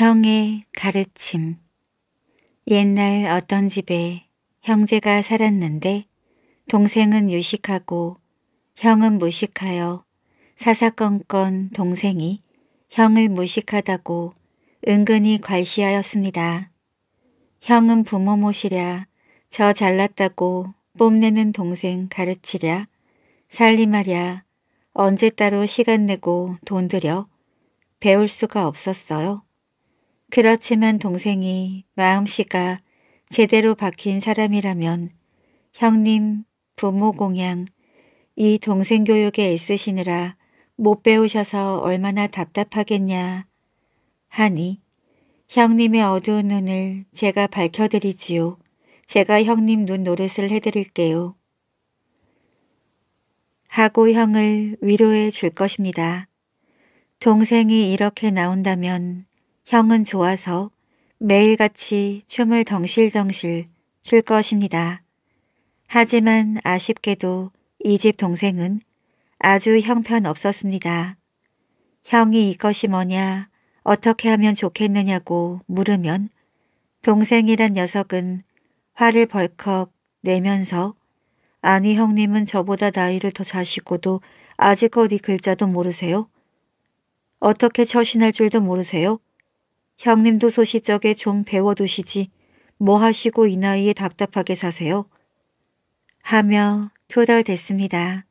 형의 가르침 옛날 어떤 집에 형제가 살았는데 동생은 유식하고 형은 무식하여 사사건건 동생이 형을 무식하다고 은근히 괄시하였습니다. 형은 부모 모시랴 저 잘났다고 뽐내는 동생 가르치랴 살림하랴 언제 따로 시간 내고 돈 들여 배울 수가 없었어요. 그렇지만 동생이 마음씨가 제대로 박힌 사람이라면 형님, 부모 공양, 이 동생 교육에 애쓰시느라 못 배우셔서 얼마나 답답하겠냐 하니 형님의 어두운 눈을 제가 밝혀드리지요. 제가 형님 눈 노릇을 해드릴게요. 하고 형을 위로해 줄 것입니다. 동생이 이렇게 나온다면 형은 좋아서 매일같이 춤을 덩실덩실 출 것입니다. 하지만 아쉽게도 이 집 동생은 아주 형편없었습니다. 형이 이것이 뭐냐, 어떻게 하면 좋겠느냐고 물으면 동생이란 녀석은 화를 벌컥 내면서 아니 형님은 저보다 나이를 더 자시고도 아직 어디 글자도 모르세요? 어떻게 처신할 줄도 모르세요? 형님도 소시적에 좀 배워두시지 뭐 하시고 이 나이에 답답하게 사세요? 하며 투덜댔습니다.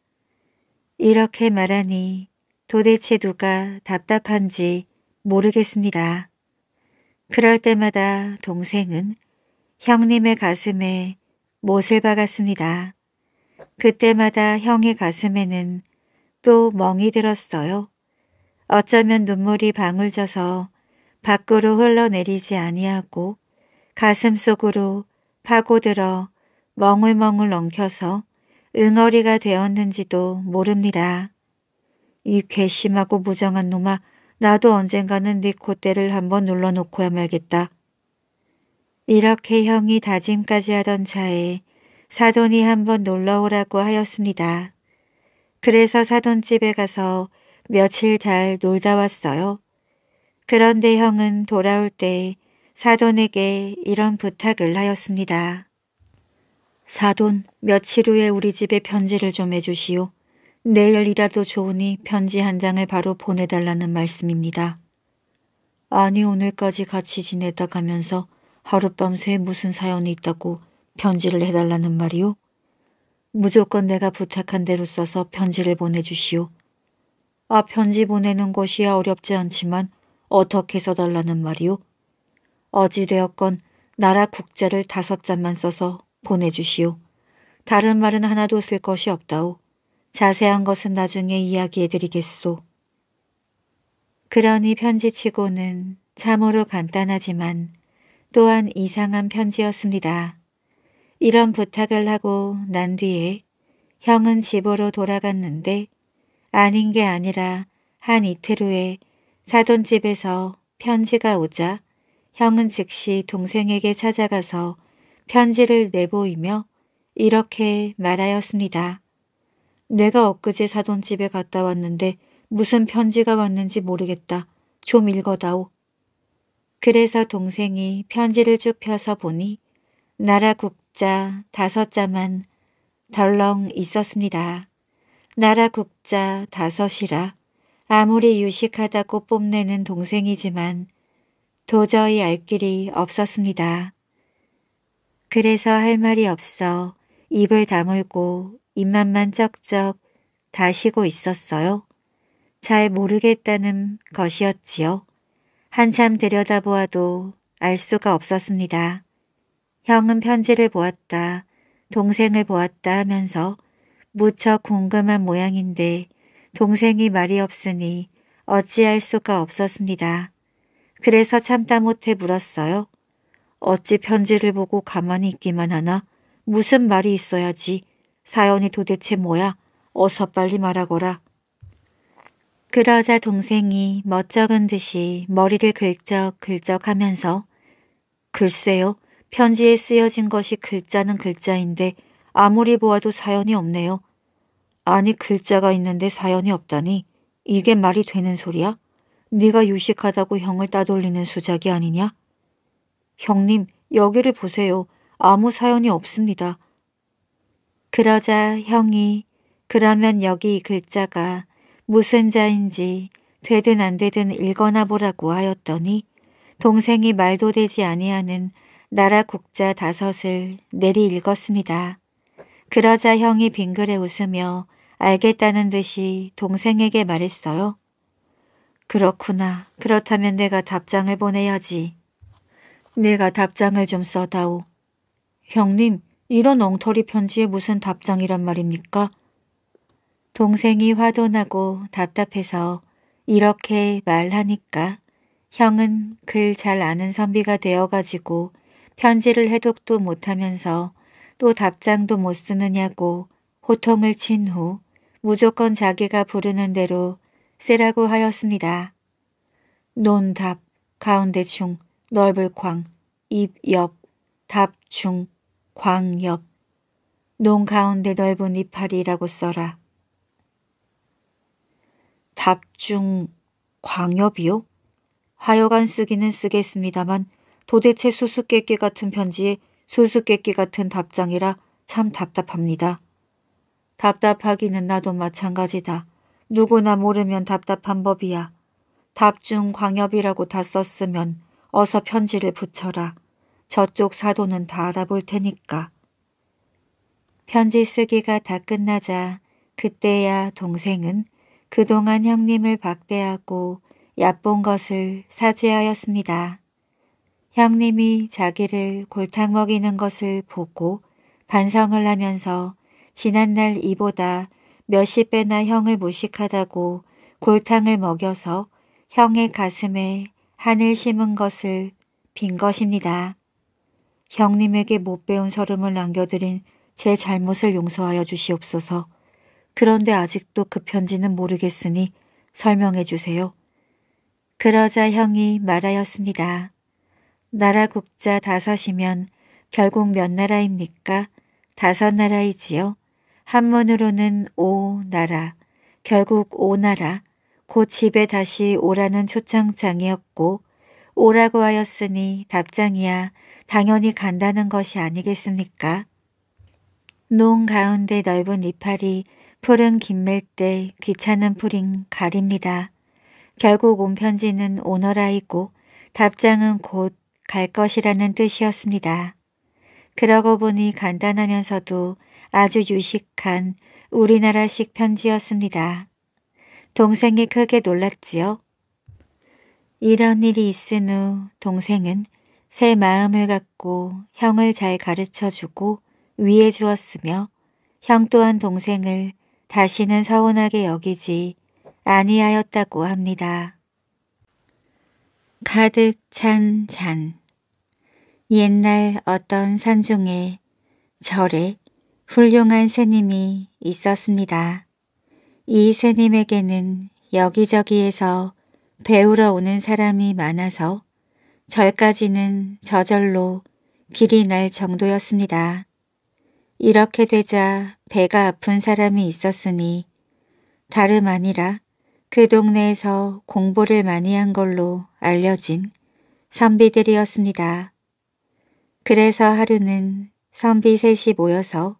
이렇게 말하니 도대체 누가 답답한지 모르겠습니다. 그럴 때마다 동생은 형님의 가슴에 못을 박았습니다. 그때마다 형의 가슴에는 또 멍이 들었어요. 어쩌면 눈물이 방울져서 밖으로 흘러내리지 아니하고 가슴 속으로 파고들어 멍울멍울 엉켜서 응어리가 되었는지도 모릅니다. 이 괘씸하고 무정한 놈아 나도 언젠가는 네 콧대를 한번 눌러놓고야 말겠다. 이렇게 형이 다짐까지 하던 차에 사돈이 한번 놀러오라고 하였습니다. 그래서 사돈집에 가서 며칠 잘 놀다 왔어요. 그런데 형은 돌아올 때 사돈에게 이런 부탁을 하였습니다. 사돈, 며칠 후에 우리 집에 편지를 좀 해주시오. 내일이라도 좋으니 편지 한 장을 바로 보내달라는 말씀입니다. 아니 오늘까지 같이 지내다 가면서 하룻밤새 무슨 사연이 있다고 편지를 해달라는 말이오? 무조건 내가 부탁한 대로 써서 편지를 보내주시오. 아 편지 보내는 것이야 어렵지 않지만 어떻게 써달라는 말이오? 어찌되었건 나라 국자를 다섯 잔만 써서 보내주시오. 다른 말은 하나도 쓸 것이 없다오. 자세한 것은 나중에 이야기해드리겠소. 그러니 편지치고는 참으로 간단하지만 또한 이상한 편지였습니다. 이런 부탁을 하고 난 뒤에 형은 집으로 돌아갔는데 아닌 게 아니라 한 이틀 후에 사돈집에서 편지가 오자 형은 즉시 동생에게 찾아가서 편지를 내보이며 이렇게 말하였습니다. 내가 엊그제 사돈집에 갔다 왔는데 무슨 편지가 왔는지 모르겠다. 좀 읽어다오. 그래서 동생이 편지를 쭉 펴서 보니 나라 국자 다섯 자만 덜렁 있었습니다. 나라 국자 다섯이라 아무리 유식하다고 뽐내는 동생이지만 도저히 알 길이 없었습니다. 그래서 할 말이 없어 입을 다물고 입맛만 쩍쩍 다시고 있었어요. 잘 모르겠다는 것이었지요. 한참 들여다보아도 알 수가 없었습니다. 형은 편지를 보았다, 동생을 보았다 하면서 무척 궁금한 모양인데 동생이 말이 없으니 어찌할 수가 없었습니다. 그래서 참다 못해 물었어요. 어찌 편지를 보고 가만히 있기만 하나? 무슨 말이 있어야지. 사연이 도대체 뭐야? 어서 빨리 말하거라. 그러자 동생이 멋쩍은 듯이 머리를 긁적긁적 하면서 글쎄요. 편지에 쓰여진 것이 글자는 글자인데 아무리 보아도 사연이 없네요. 아니 글자가 있는데 사연이 없다니 이게 말이 되는 소리야? 네가 유식하다고 형을 따돌리는 수작이 아니냐? 형님 여기를 보세요. 아무 사연이 없습니다. 그러자 형이 그러면 여기 이 글자가 무슨 자인지 되든 안 되든 읽어나 보라고 하였더니 동생이 말도 되지 아니하는 나라 국자 다섯을 내리 읽었습니다. 그러자 형이 빙그레 웃으며 알겠다는 듯이 동생에게 말했어요. 그렇구나. 그렇다면 내가 답장을 보내야지. 내가 답장을 좀 써다오. 형님, 이런 엉터리 편지에 무슨 답장이란 말입니까? 동생이 화도 나고 답답해서 이렇게 말하니까 형은 글 잘 아는 선비가 되어가지고 편지를 해독도 못하면서 또 답장도 못 쓰느냐고 호통을 친후 무조건 자기가 부르는 대로 세라고 하였습니다. 논답, 가운데 중, 넓을 광, 입옆, 답 중, 광옆, 논 가운데 넓은 이파리라고 써라. 답 중, 광옆이요 하여간 쓰기는 쓰겠습니다만 도대체 수수께끼 같은 편지에 수수께끼 같은 답장이라 참 답답합니다. 답답하기는 나도 마찬가지다. 누구나 모르면 답답한 법이야. 답 중 광엽이라고 다 썼으면 어서 편지를 붙여라. 저쪽 사도는 다 알아볼 테니까. 편지 쓰기가 다 끝나자 그때야 동생은 그동안 형님을 박대하고 얕본 것을 사죄하였습니다. 형님이 자기를 골탕 먹이는 것을 보고 반성을 하면서 지난날 이보다 몇 십 배나 형을 무식하다고 골탕을 먹여서 형의 가슴에 한을 심은 것을 빈 것입니다. 형님에게 못 배운 서름을 남겨드린 제 잘못을 용서하여 주시옵소서. 그런데 아직도 그 편지는 모르겠으니 설명해 주세요. 그러자 형이 말하였습니다. 나라 국자 다섯이면 결국 몇 나라입니까? 다섯 나라이지요. 한문으로는 오 나라, 결국 오 나라, 곧 집에 다시 오라는 초청장이었고 오라고 하였으니 답장이야 당연히 간다는 것이 아니겠습니까? 농 가운데 넓은 이파리, 푸른 긴멜때 귀찮은 푸린 가립니다. 결국 온 편지는 오너라이고 답장은 곧 갈 것이라는 뜻이었습니다. 그러고 보니 간단하면서도 아주 유식한 우리나라식 편지였습니다. 동생이 크게 놀랐지요. 이런 일이 있은 후 동생은 새 마음을 갖고 형을 잘 가르쳐주고 위해 주었으며 형 또한 동생을 다시는 서운하게 여기지 아니하였다고 합니다. 가득 찬 잔 옛날 어떤 산중에 절에 훌륭한 새님이 있었습니다. 이 새님에게는 여기저기에서 배우러 오는 사람이 많아서 절까지는 저절로 길이 날 정도였습니다. 이렇게 되자 배가 아픈 사람이 있었으니 다름 아니라 그 동네에서 공부를 많이 한 걸로 알려진 선비들이었습니다. 그래서 하루는 선비 셋이 모여서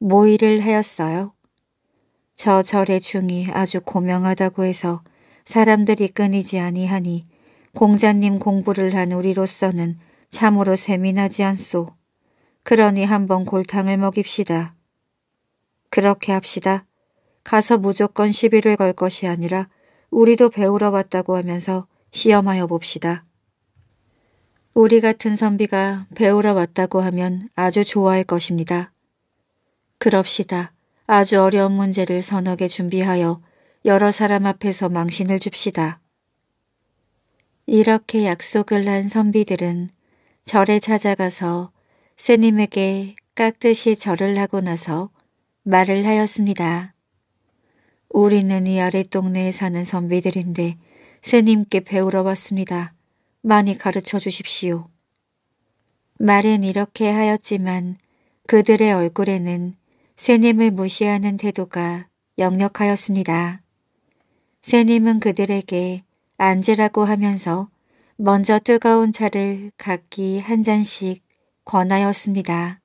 모의를 뭐 하였어요. 저 절의 중이 아주 고명하다고 해서 사람들이 끊이지 아니하니 공자님 공부를 한 우리로서는 참으로 세민하지 않소. 그러니 한번 골탕을 먹입시다. 그렇게 합시다. 가서 무조건 시비를 걸 것이 아니라 우리도 배우러 왔다고 하면서 시험하여 봅시다. 우리 같은 선비가 배우러 왔다고 하면 아주 좋아할 것입니다. 그럽시다. 아주 어려운 문제를 선너게 준비하여 여러 사람 앞에서 망신을 줍시다. 이렇게 약속을 한 선비들은 절에 찾아가서 스님에게 깍듯이 절을 하고 나서 말을 하였습니다. 우리는 이 아래 동네에 사는 선비들인데 스님께 배우러 왔습니다. 많이 가르쳐 주십시오. 말은 이렇게 하였지만 그들의 얼굴에는 새님을 무시하는 태도가 역력하였습니다. 새님은 그들에게 앉으라고 하면서 먼저 뜨거운 차를 각기 한 잔씩 권하였습니다.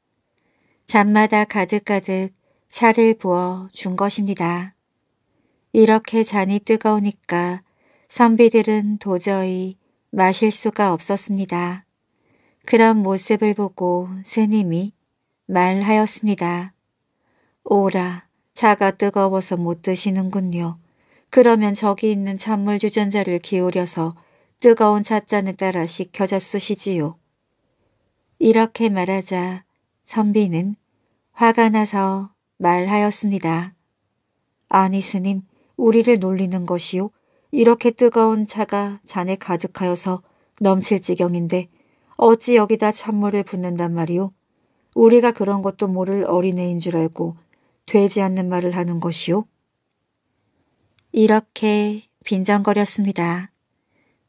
잔마다 가득가득 차를 부어 준 것입니다. 이렇게 잔이 뜨거우니까 선비들은 도저히 마실 수가 없었습니다. 그런 모습을 보고 스님이 말하였습니다. 오라, 차가 뜨거워서 못 드시는군요. 그러면 저기 있는 찬물 주전자를 기울여서 뜨거운 찻잔에 따라 식혀 잡수시지요. 이렇게 말하자 선비는 화가 나서 말하였습니다. 아니 스님, 우리를 놀리는 것이요. 이렇게 뜨거운 차가 잔에 가득하여서 넘칠 지경인데 어찌 여기다 찬물을 붓는단 말이오. 우리가 그런 것도 모를 어린애인 줄 알고 되지 않는 말을 하는 것이요? 이렇게 빈정거렸습니다.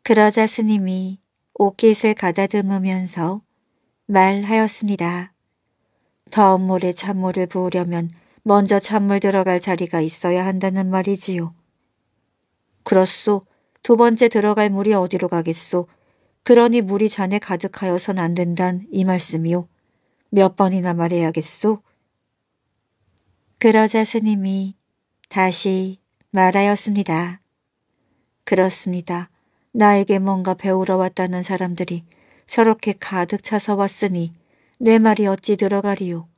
그러자 스님이 옷깃을 가다듬으면서 말하였습니다. 더운 물에 찬물을 부으려면 먼저 찬물 들어갈 자리가 있어야 한다는 말이지요. 그렇소. 두 번째 들어갈 물이 어디로 가겠소. 그러니 물이 잔에 가득하여선 안 된단 이 말씀이요. 몇 번이나 말해야겠소. 그러자 스님이 다시 말하였습니다. 그렇습니다. 나에게 뭔가 배우러 왔다는 사람들이 저렇게 가득 차서 왔으니 내 말이 어찌 들어가리요.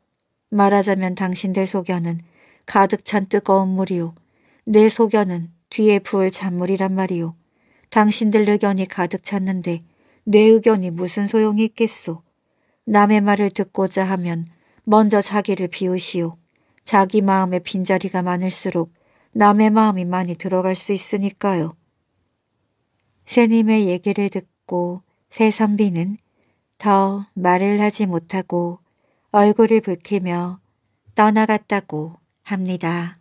말하자면 당신들 속여는 가득 찬 뜨거운 물이요. 내 속여는 뒤에 부을 잔물이란 말이요. 당신들 의견이 가득 찼는데 내 의견이 무슨 소용이 있겠소. 남의 말을 듣고자 하면 먼저 자기를 비우시오. 자기 마음에 빈자리가 많을수록 남의 마음이 많이 들어갈 수 있으니까요. 새님의 얘기를 듣고 새 선비는 더 말을 하지 못하고 얼굴을 붉히며 떠나갔다고 합니다.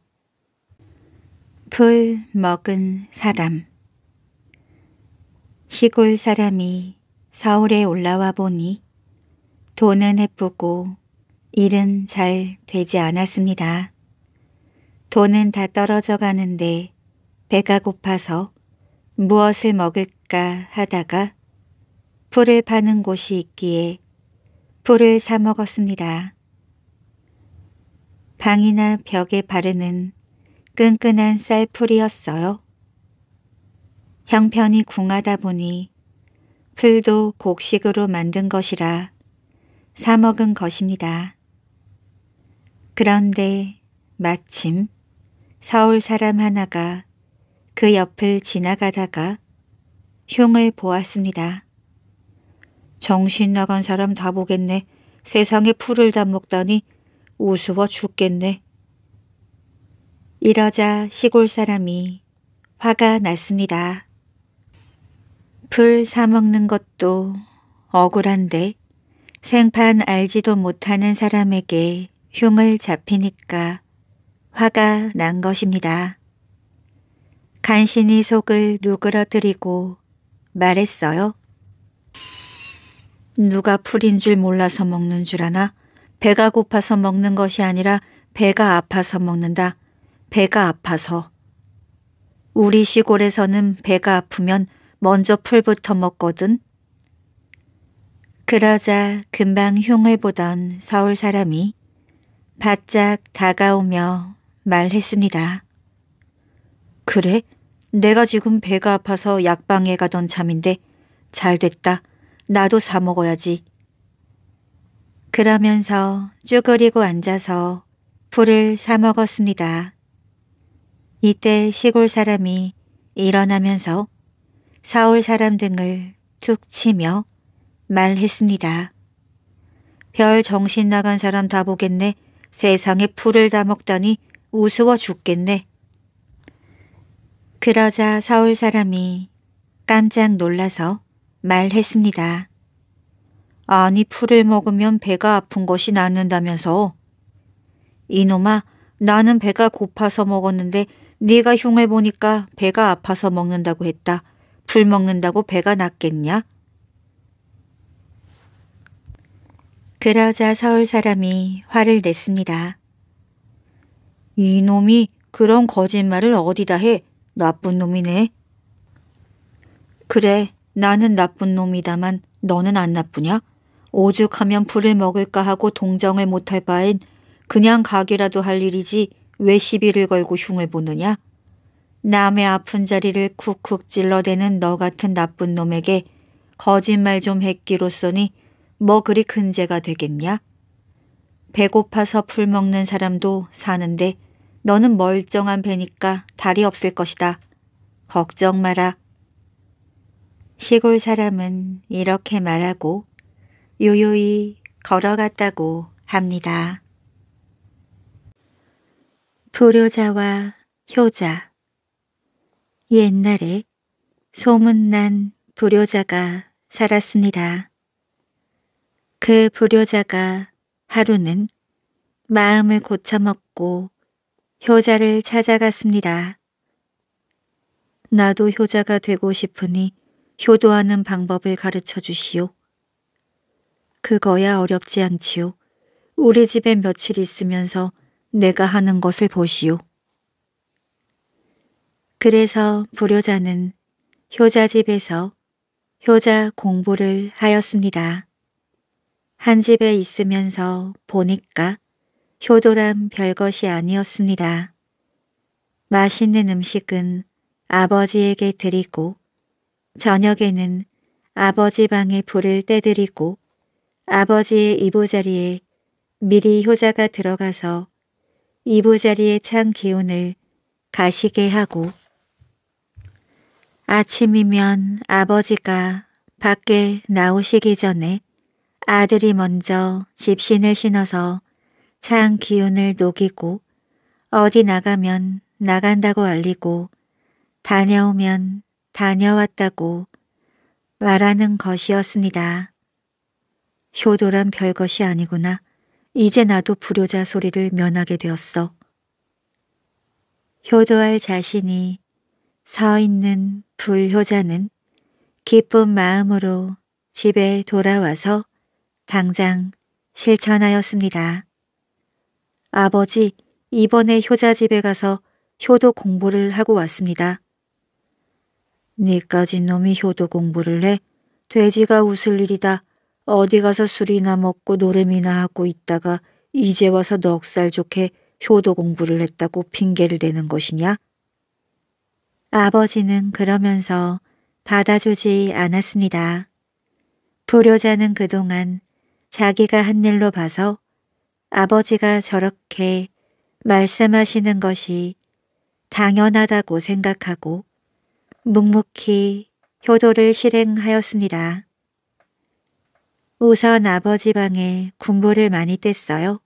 풀 먹은 사람 시골 사람이 서울에 올라와 보니 돈은 예쁘고 일은 잘 되지 않았습니다. 돈은 다 떨어져 가는데 배가 고파서 무엇을 먹을까 하다가 풀을 파는 곳이 있기에 풀을 사 먹었습니다. 방이나 벽에 바르는 끈끈한 쌀풀이었어요. 형편이 궁하다 보니 풀도 곡식으로 만든 것이라 사먹은 것입니다. 그런데 마침 서울 사람 하나가 그 옆을 지나가다가 흉을 보았습니다. 정신 나간 사람 다 보겠네. 세상에 풀을 다 먹다니 우스워 죽겠네. 이러자 시골 사람이 화가 났습니다. 풀 사먹는 것도 억울한데 생판 알지도 못하는 사람에게 흉을 잡히니까 화가 난 것입니다. 간신히 속을 누그러뜨리고 말했어요. 누가 풀인 줄 몰라서 먹는 줄 아나? 배가 고파서 먹는 것이 아니라 배가 아파서 먹는다. 배가 아파서. 우리 시골에서는 배가 아프면 먼저 풀부터 먹거든. 그러자 금방 흉을 보던 서울 사람이 바짝 다가오며 말했습니다. 그래? 내가 지금 배가 아파서 약방에 가던 참인데잘 됐다. 나도 사 먹어야지. 그러면서 쭈그리고 앉아서 풀을 사 먹었습니다. 이때 시골 사람이 일어나면서 사울 사람 등을 툭 치며 말했습니다. 별 정신 나간 사람 다 보겠네. 세상에 풀을 다 먹다니 우스워 죽겠네. 그러자 서울 사람이 깜짝 놀라서 말했습니다. 아니 풀을 먹으면 배가 아픈 것이 낫는다면서. 이놈아 나는 배가 고파서 먹었는데 네가 흉을 보니까 배가 아파서 먹는다고 했다. 풀 먹는다고 배가 낫겠냐? 그러자 서울 사람이 화를 냈습니다. 이놈이 그런 거짓말을 어디다 해. 나쁜 놈이네. 그래, 나는 나쁜 놈이다만 너는 안 나쁘냐? 오죽하면 불을 먹을까 하고 동정을 못할 바엔 그냥 가게라도할 일이지 왜 시비를 걸고 흉을 보느냐? 남의 아픈 자리를 쿡쿡 찔러대는 너 같은 나쁜 놈에게 거짓말 좀 했기로써니 뭐 그리 큰 죄가 되겠냐? 배고파서 풀 먹는 사람도 사는데 너는 멀쩡한 배니까 달이 없을 것이다. 걱정 마라. 시골 사람은 이렇게 말하고 요요히 걸어갔다고 합니다. 불효자와 효자 옛날에 소문난 불효자가 살았습니다. 그 불효자가 하루는 마음을 고쳐먹고 효자를 찾아갔습니다. 나도 효자가 되고 싶으니 효도하는 방법을 가르쳐 주시오. 그거야 어렵지 않지요. 우리 집에 며칠 있으면서 내가 하는 것을 보시오. 그래서 불효자는 효자 집에서 효자 공부를 하였습니다. 한 집에 있으면서 보니까 효도란 별것이 아니었습니다. 맛있는 음식은 아버지에게 드리고 저녁에는 아버지 방에 불을 떼드리고 아버지의 이보자리에 미리 효자가 들어가서 이보자리에찬 기운을 가시게 하고 아침이면 아버지가 밖에 나오시기 전에 아들이 먼저 집신을 신어서 창 기운을 녹이고 어디 나가면 나간다고 알리고 다녀오면 다녀왔다고 말하는 것이었습니다. 효도란 별것이 아니구나. 이제 나도 불효자 소리를 면하게 되었어. 효도할 자신이 서 있는 불효자는 기쁜 마음으로 집에 돌아와서 당장 실천하였습니다. 아버지, 이번에 효자 집에 가서 효도 공부를 하고 왔습니다. 네까지 놈이 효도 공부를 해? 돼지가 웃을 일이다. 어디 가서 술이나 먹고 노름이나 하고 있다가 이제 와서 넉살 좋게 효도 공부를 했다고 핑계를 대는 것이냐? 아버지는 그러면서 받아주지 않았습니다. 불효자는 그동안 자기가 한 일로 봐서 아버지가 저렇게 말씀하시는 것이 당연하다고 생각하고 묵묵히 효도를 실행하였습니다. 우선 아버지 방에 군보를 많이 뗐어요.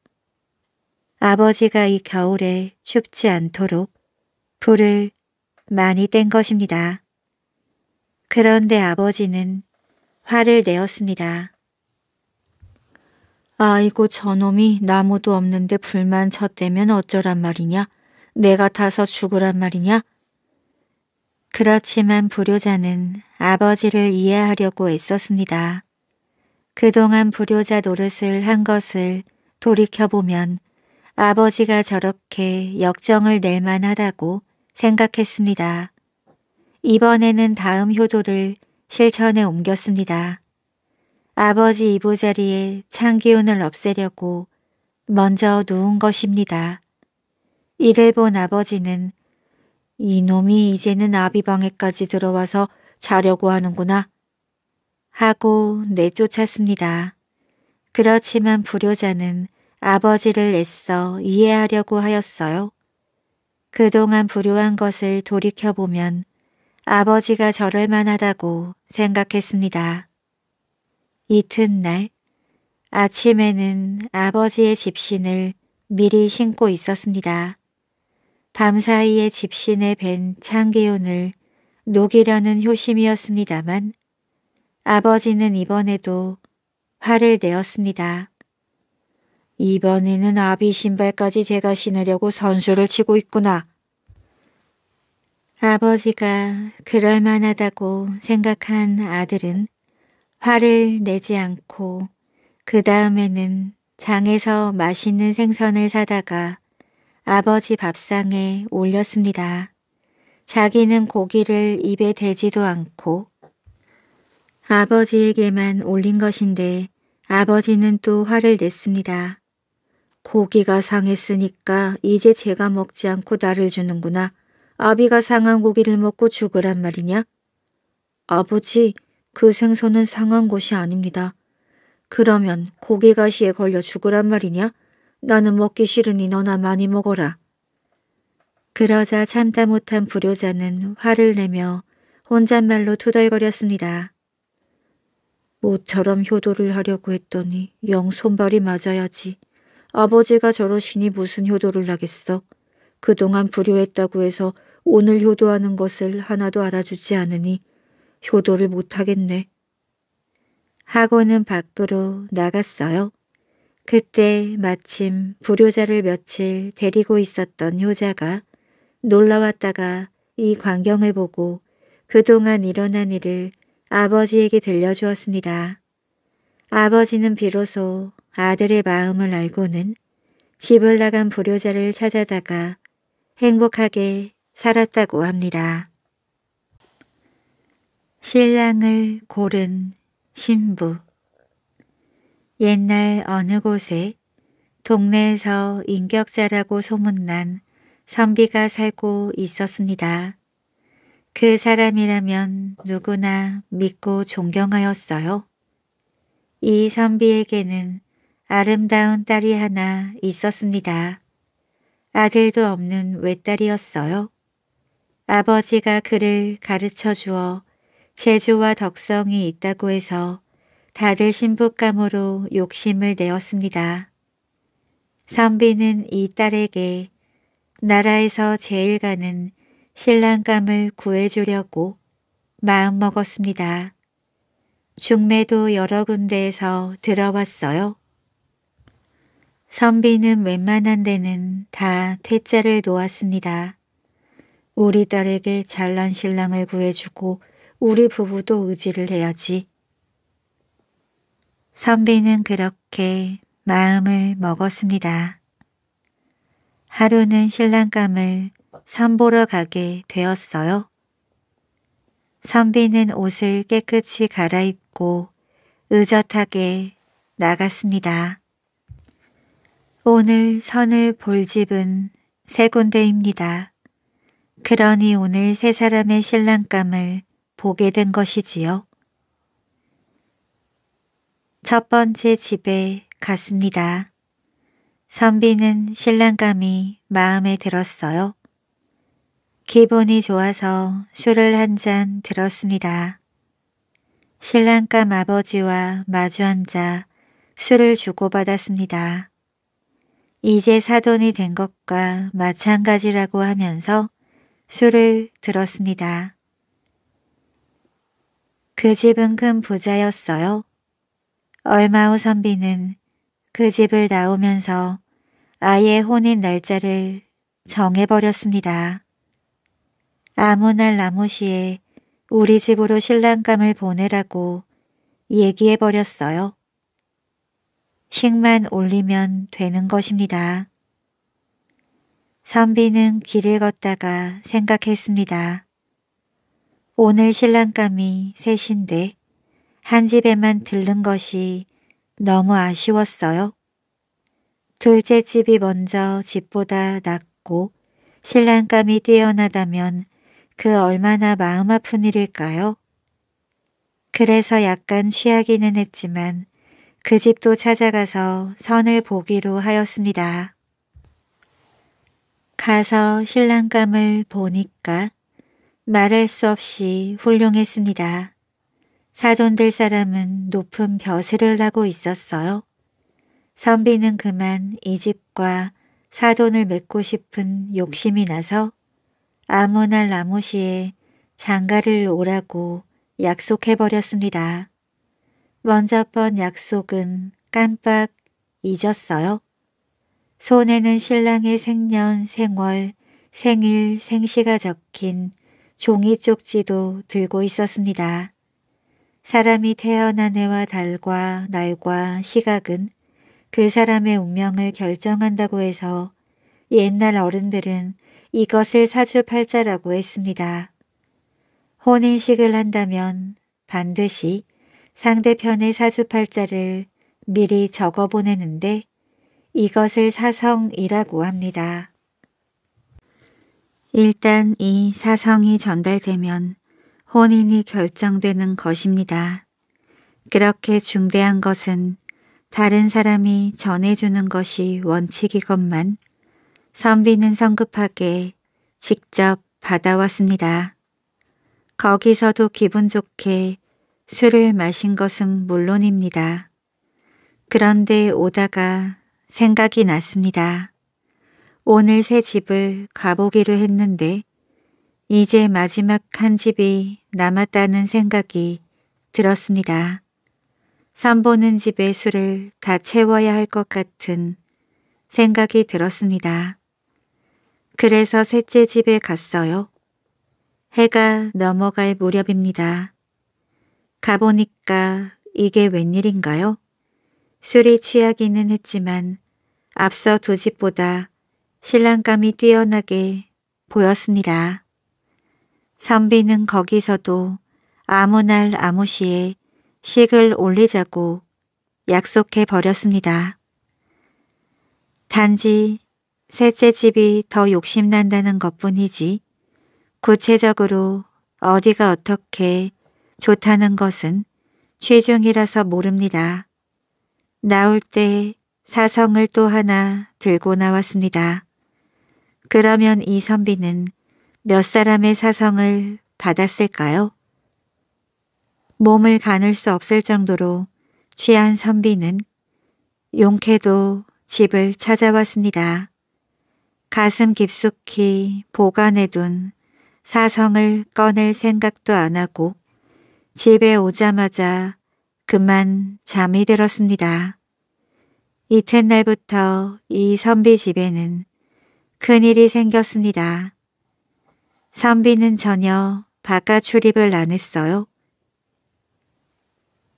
아버지가 이 겨울에 춥지 않도록 불을 많이 뗀 것입니다. 그런데 아버지는 화를 내었습니다. 아이고 저놈이 나무도 없는데 불만 쳤대면 어쩌란 말이냐. 내가 타서 죽으란 말이냐. 그렇지만 불효자는 아버지를 이해하려고 애썼습니다. 그동안 불효자 노릇을 한 것을 돌이켜보면 아버지가 저렇게 역정을 낼 만하다고 생각했습니다. 이번에는 다음 효도를 실천에 옮겼습니다. 아버지 이보자리에 창기운을 없애려고 먼저 누운 것입니다. 이를 본 아버지는 이놈이 이제는 아비방에까지 들어와서 자려고 하는구나 하고 내쫓았습니다. 그렇지만 불효자는 아버지를 애써 이해하려고 하였어요. 그동안 불효한 것을 돌이켜보면 아버지가 저럴 만하다고 생각했습니다. 이튿날 아침에는 아버지의 집신을 미리 신고 있었습니다. 밤사이에 집신에 밴 창기운을 녹이려는 효심이었습니다만 아버지는 이번에도 화를 내었습니다. 이번에는 아비 신발까지 제가 신으려고 선수를 치고 있구나. 아버지가 그럴만하다고 생각한 아들은 화를 내지 않고 그 다음에는 장에서 맛있는 생선을 사다가 아버지 밥상에 올렸습니다. 자기는 고기를 입에 대지도 않고 아버지에게만 올린 것인데 아버지는 또 화를 냈습니다. 고기가 상했으니까 이제 제가 먹지 않고 나를 주는구나. 아비가 상한 고기를 먹고 죽으란 말이냐? 아버지, 그 생선은 상한 곳이 아닙니다. 그러면 고기가시에 걸려 죽으란 말이냐? 나는 먹기 싫으니 너나 많이 먹어라. 그러자 참다 못한 불효자는 화를 내며 혼잣말로 투덜거렸습니다. 모처럼 효도를 하려고 했더니 영 손발이 맞아야지. 아버지가 저러시니 무슨 효도를 하겠어. 그동안 불효했다고 해서 오늘 효도하는 것을 하나도 알아주지 않으니 효도를 못하겠네. 하고는 밖으로 나갔어요. 그때 마침 불효자를 며칠 데리고 있었던 효자가 놀라왔다가 이 광경을 보고 그동안 일어난 일을 아버지에게 들려주었습니다. 아버지는 비로소 아들의 마음을 알고는 집을 나간 불효자를 찾아다가 행복하게 살았다고 합니다. 신랑을 고른 신부 옛날 어느 곳에 동네에서 인격자라고 소문난 선비가 살고 있었습니다. 그 사람이라면 누구나 믿고 존경하였어요. 이 선비에게는 아름다운 딸이 하나 있었습니다. 아들도 없는 외딸이었어요. 아버지가 그를 가르쳐 주어 재주와 덕성이 있다고 해서 다들 신부감으로 욕심을 내었습니다. 선비는 이 딸에게 나라에서 제일 가는 신랑감을 구해주려고 마음먹었습니다. 중매도 여러 군데에서 들어왔어요. 선비는 웬만한 데는 다 퇴짜를 놓았습니다. 우리 딸에게 잘난 신랑을 구해주고 우리 부부도 의지를 해야지. 선비는 그렇게 마음을 먹었습니다. 하루는 신랑감을 선보러 가게 되었어요. 선비는 옷을 깨끗이 갈아입고 의젓하게 나갔습니다. 오늘 선을 볼 집은 세 군데입니다. 그러니 오늘 세 사람의 신랑감을 보게 된 것이지요. 첫 번째 집에 갔습니다. 선비는 신랑감이 마음에 들었어요. 기분이 좋아서 술을 한 잔 들었습니다. 신랑감 아버지와 마주 앉아 술을 주고받았습니다. 이제 사돈이 된 것과 마찬가지라고 하면서 술을 들었습니다. 그 집은 큰 부자였어요. 얼마 후 선비는 그 집을 나오면서 아예 혼인 날짜를 정해버렸습니다. 아무 날 나무시에 우리 집으로 신랑감을 보내라고 얘기해버렸어요. 식만 올리면 되는 것입니다. 선비는 길을 걷다가 생각했습니다. 오늘 신랑감이 셋인데 한 집에만 들른 것이 너무 아쉬웠어요. 둘째 집이 먼저 집보다 낫고 신랑감이 뛰어나다면 그 얼마나 마음 아픈 일일까요? 그래서 약간 취하기는 했지만 그 집도 찾아가서 선을 보기로 하였습니다. 가서 신랑감을 보니까 말할 수 없이 훌륭했습니다. 사돈들 사람은 높은 벼슬을 하고 있었어요. 선비는 그만 이 집과 사돈을 맺고 싶은 욕심이 나서 아무 날 나무시에 장가를 오라고 약속해버렸습니다. 먼저 번 약속은 깜빡 잊었어요. 손에는 신랑의 생년, 생월, 생일, 생시가 적힌 종이 쪽지도 들고 있었습니다. 사람이 태어난 해와 달과 날과 시각은 그 사람의 운명을 결정한다고 해서 옛날 어른들은 이것을 사주팔자라고 했습니다. 혼인식을 한다면 반드시 상대편의 사주팔자를 미리 적어보내는데 이것을 사성이라고 합니다. 일단 이 사성이 전달되면 혼인이 결정되는 것입니다. 그렇게 중대한 것은 다른 사람이 전해주는 것이 원칙이건만 선비는 성급하게 직접 받아왔습니다. 거기서도 기분 좋게 술을 마신 것은 물론입니다. 그런데 오다가 생각이 났습니다. 오늘 새 집을 가보기로 했는데 이제 마지막 한 집이 남았다는 생각이 들었습니다. 삼보는 집의 술을 다 채워야 할 것 같은 생각이 들었습니다. 그래서 셋째 집에 갔어요. 해가 넘어갈 무렵입니다. 가보니까 이게 웬일인가요? 술이 취하기는 했지만 앞서 두 집보다 신랑감이 뛰어나게 보였습니다. 선비는 거기서도 아무 날 아무 시에 식을 올리자고 약속해 버렸습니다. 단지 셋째 집이 더 욕심난다는 것뿐이지 구체적으로 어디가 어떻게 좋다는 것은 취중이라서 모릅니다. 나올 때 사성을 또 하나 들고 나왔습니다. 그러면 이 선비는 몇 사람의 사성을 받았을까요? 몸을 가눌 수 없을 정도로 취한 선비는 용케도 집을 찾아왔습니다. 가슴 깊숙이 보관해둔 사성을 꺼낼 생각도 안 하고 집에 오자마자 그만 잠이 들었습니다. 이튿날부터 이 선비 집에는 큰일이 생겼습니다. 선비는 전혀 바깥 출입을 안 했어요.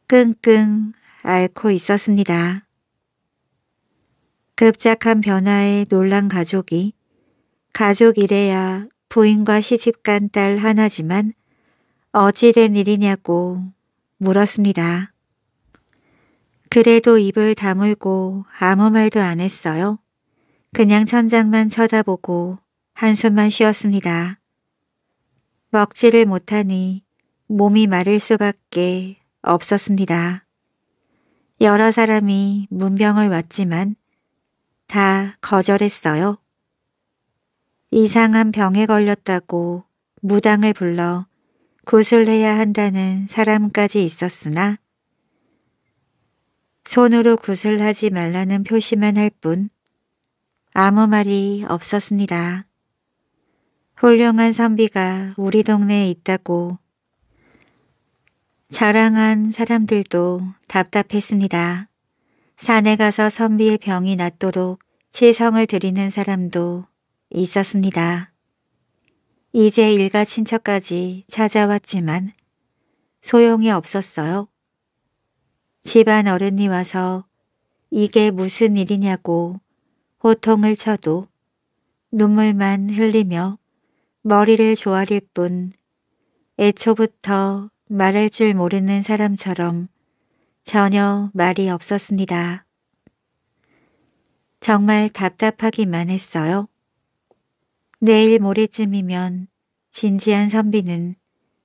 끙끙 앓고 있었습니다. 급작한 변화에 놀란 가족이 가족이래야 부인과 시집간 딸 하나지만 어찌된 일이냐고 물었습니다. 그래도 입을 다물고 아무 말도 안 했어요. 그냥 천장만 쳐다보고 한숨만 쉬었습니다. 먹지를 못하니 몸이 마를 수밖에 없었습니다. 여러 사람이 문병을 왔지만 다 거절했어요. 이상한 병에 걸렸다고 무당을 불러 구슬해야 한다는 사람까지 있었으나 손으로 구슬하지 말라는 표시만 할뿐 아무 말이 없었습니다. 훌륭한 선비가 우리 동네에 있다고 자랑한 사람들도 답답했습니다. 산에 가서 선비의 병이 낫도록 치성을 드리는 사람도 있었습니다. 이제 일가 친척까지 찾아왔지만 소용이 없었어요. 집안 어른이 와서 이게 무슨 일이냐고 호통을 쳐도 눈물만 흘리며 머리를 조아릴 뿐 애초부터 말할 줄 모르는 사람처럼 전혀 말이 없었습니다. 정말 답답하기만 했어요. 내일 모레쯤이면 진지한 선비는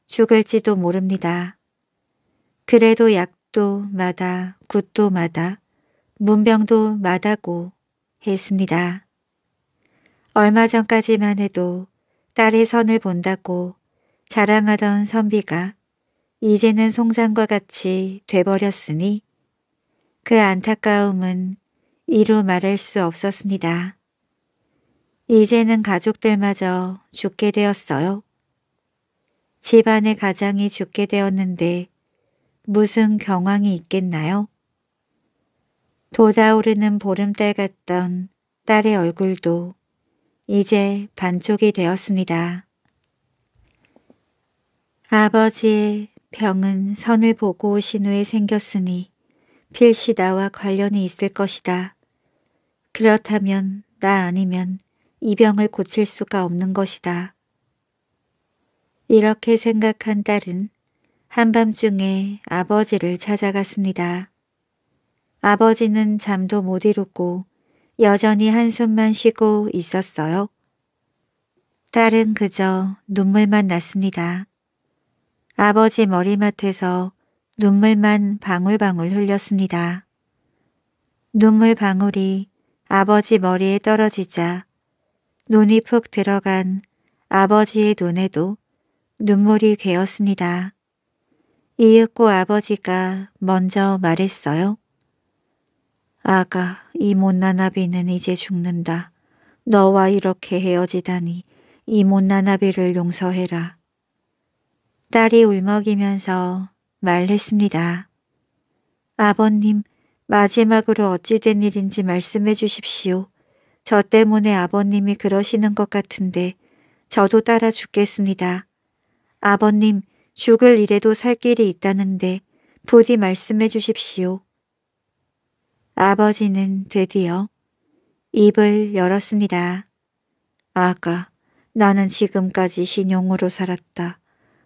죽을지도 모릅니다. 그래도 약도마다 굿도마다 문병도 마다고 했습니다. 얼마 전까지만 해도 딸의 선을 본다고 자랑하던 선비가 이제는 송장과 같이 돼버렸으니 그 안타까움은 이루 말할 수 없었습니다. 이제는 가족들마저 죽게 되었어요. 집안의 가장이 죽게 되었는데 무슨 경황이 있겠나요? 돋아오르는 보름달 같던 딸의 얼굴도 이제 반쪽이 되었습니다. 아버지의 병은 선을 보고 오신 후에 생겼으니 필시 나와 관련이 있을 것이다. 그렇다면 나 아니면 이 병을 고칠 수가 없는 것이다. 이렇게 생각한 딸은 한밤중에 아버지를 찾아갔습니다. 아버지는 잠도 못 이루고 여전히 한숨만 쉬고 있었어요. 딸은 그저 눈물만 났습니다. 아버지 머리맡에서 눈물만 방울방울 흘렸습니다. 눈물 방울이 아버지 머리에 떨어지자 눈이 푹 들어간 아버지의 눈에도 눈물이 괴었습니다. 이윽고 아버지가 먼저 말했어요. 아가, 이 못난 아비는 이제 죽는다. 너와 이렇게 헤어지다니 이 못난 아비를 용서해라. 딸이 울먹이면서 말했습니다. 아버님, 마지막으로 어찌된 일인지 말씀해 주십시오. 저 때문에 아버님이 그러시는 것 같은데 저도 따라 죽겠습니다. 아버님, 죽을 일에도 살 길이 있다는데 부디 말씀해 주십시오. 아버지는 드디어 입을 열었습니다. 아가, 나는 지금까지 신용으로 살았다.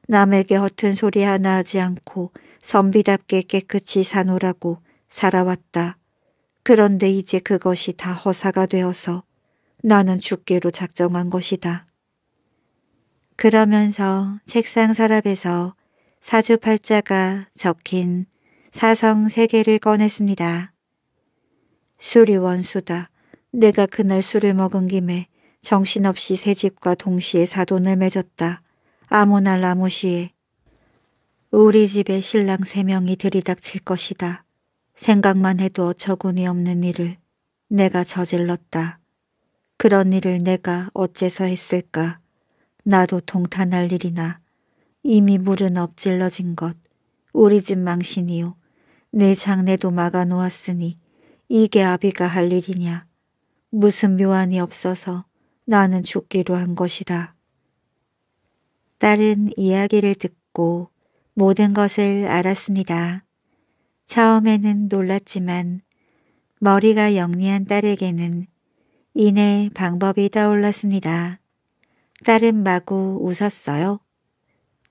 남에게 허튼 소리 하나 하지 않고 선비답게 깨끗이 사노라고 살아왔다. 그런데 이제 그것이 다 허사가 되어서 나는 죽기로 작정한 것이다. 그러면서 책상 서랍에서 사주팔자가 적힌 사성 세 개를 꺼냈습니다. 술이 원수다. 내가 그날 술을 먹은 김에 정신없이 새 집과 동시에 사돈을 맺었다. 아무 날 아무 시에 우리 집에 신랑 세 명이 들이닥칠 것이다. 생각만 해도 어처구니 없는 일을 내가 저질렀다. 그런 일을 내가 어째서 했을까? 나도 동탄할 일이나 이미 물은 엎질러진 것 우리 집 망신이요. 내 장례도 막아놓았으니 이게 아비가 할 일이냐. 무슨 묘안이 없어서 나는 죽기로 한 것이다. 딸은 이야기를 듣고 모든 것을 알았습니다. 처음에는 놀랐지만 머리가 영리한 딸에게는 이내 방법이 떠올랐습니다. 딸은 마구 웃었어요.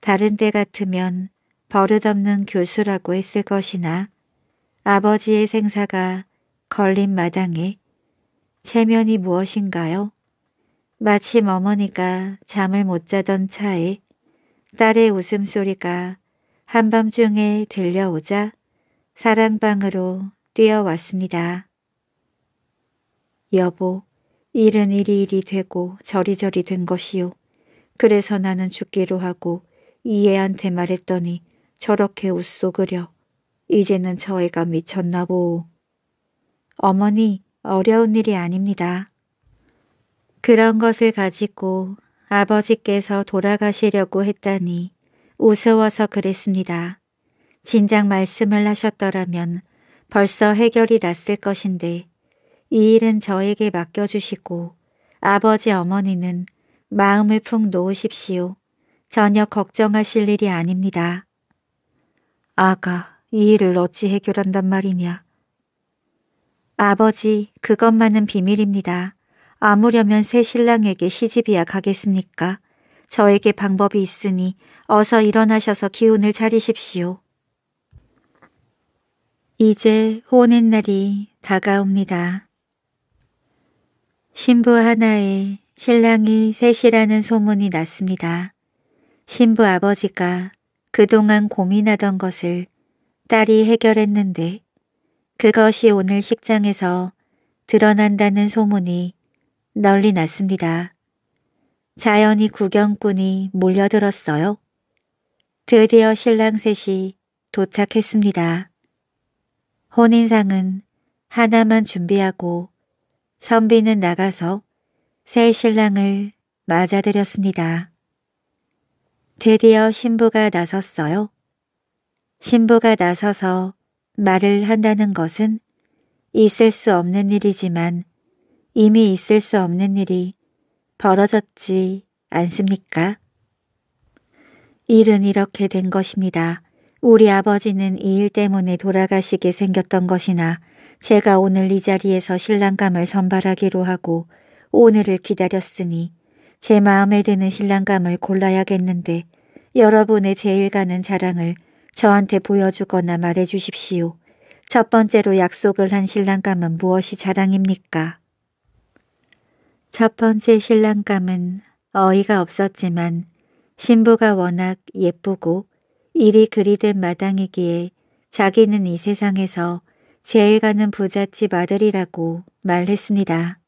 다른 때 같으면 버릇없는 교수라고 했을 것이나 아버지의 생사가 걸린 마당에 체면이 무엇인가요? 마침 어머니가 잠을 못 자던 차에 딸의 웃음소리가 한밤중에 들려오자 사랑방으로 뛰어왔습니다. 여보, 일은 일이 일이 되고 저리저리 된 것이요. 그래서 나는 죽기로 하고 이애한테 말했더니 저렇게 웃쏘그려. 이제는 저 애가 미쳤나 보. 오 어머니, 어려운 일이 아닙니다. 그런 것을 가지고 아버지께서 돌아가시려고 했다니 우스워서 그랬습니다. 진작 말씀을 하셨더라면 벌써 해결이 났을 것인데 이 일은 저에게 맡겨주시고 아버지 어머니는 마음을 푹 놓으십시오. 전혀 걱정하실 일이 아닙니다. 아가, 이 일을 어찌 해결한단 말이냐. 아버지, 그것만은 비밀입니다. 아무려면 새 신랑에게 시집이야 가겠습니까? 저에게 방법이 있으니 어서 일어나셔서 기운을 차리십시오. 이제 혼인 날이 다가옵니다. 신부 하나에 신랑이 셋이라는 소문이 났습니다. 신부 아버지가 그동안 고민하던 것을 딸이 해결했는데 그것이 오늘 식장에서 드러난다는 소문이 널리 났습니다. 자연히 구경꾼이 몰려들었어요. 드디어 신랑 셋이 도착했습니다. 혼인상은 하나만 준비하고 선비는 나가서 새 신랑을 맞아들였습니다. 드디어 신부가 나섰어요. 신부가 나서서 말을 한다는 것은 있을 수 없는 일이지만 이미 있을 수 없는 일이 벌어졌지 않습니까? 일은 이렇게 된 것입니다. 우리 아버지는 이 일 때문에 돌아가시게 생겼던 것이나 제가 오늘 이 자리에서 신랑감을 선발하기로 하고 오늘을 기다렸으니 제 마음에 드는 신랑감을 골라야겠는데 여러분의 제일가는 자랑을 저한테 보여주거나 말해 주십시오. 첫 번째로 약속을 한 신랑감은 무엇이 자랑입니까? 첫 번째 신랑감은 어이가 없었지만 신부가 워낙 예쁘고 일이 그리된 마당이기에 자기는 이 세상에서 제일 가는 부잣집 아들이라고 말했습니다.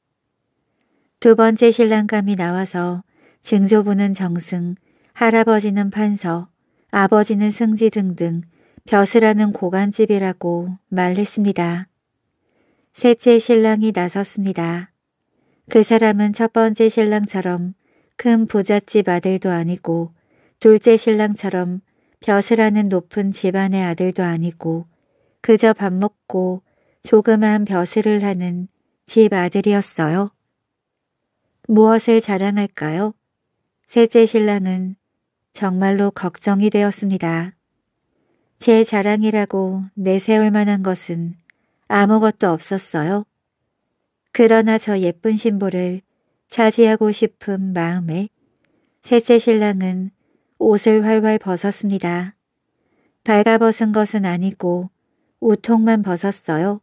두 번째 신랑감이 나와서 증조부는 정승, 할아버지는 판서, 아버지는 승지 등등 벼슬하는 고관집이라고 말했습니다. 셋째 신랑이 나섰습니다. 그 사람은 첫 번째 신랑처럼 큰 부잣집 아들도 아니고 둘째 신랑처럼 벼슬하는 높은 집안의 아들도 아니고 그저 밥 먹고 조그만 벼슬을 하는 집 아들이었어요. 무엇을 자랑할까요? 셋째 신랑은 정말로 걱정이 되었습니다. 제 자랑이라고 내세울 만한 것은 아무것도 없었어요. 그러나 저 예쁜 신부를 차지하고 싶은 마음에 셋째 신랑은 옷을 활활 벗었습니다. 발가벗은 것은 아니고 우통만 벗었어요.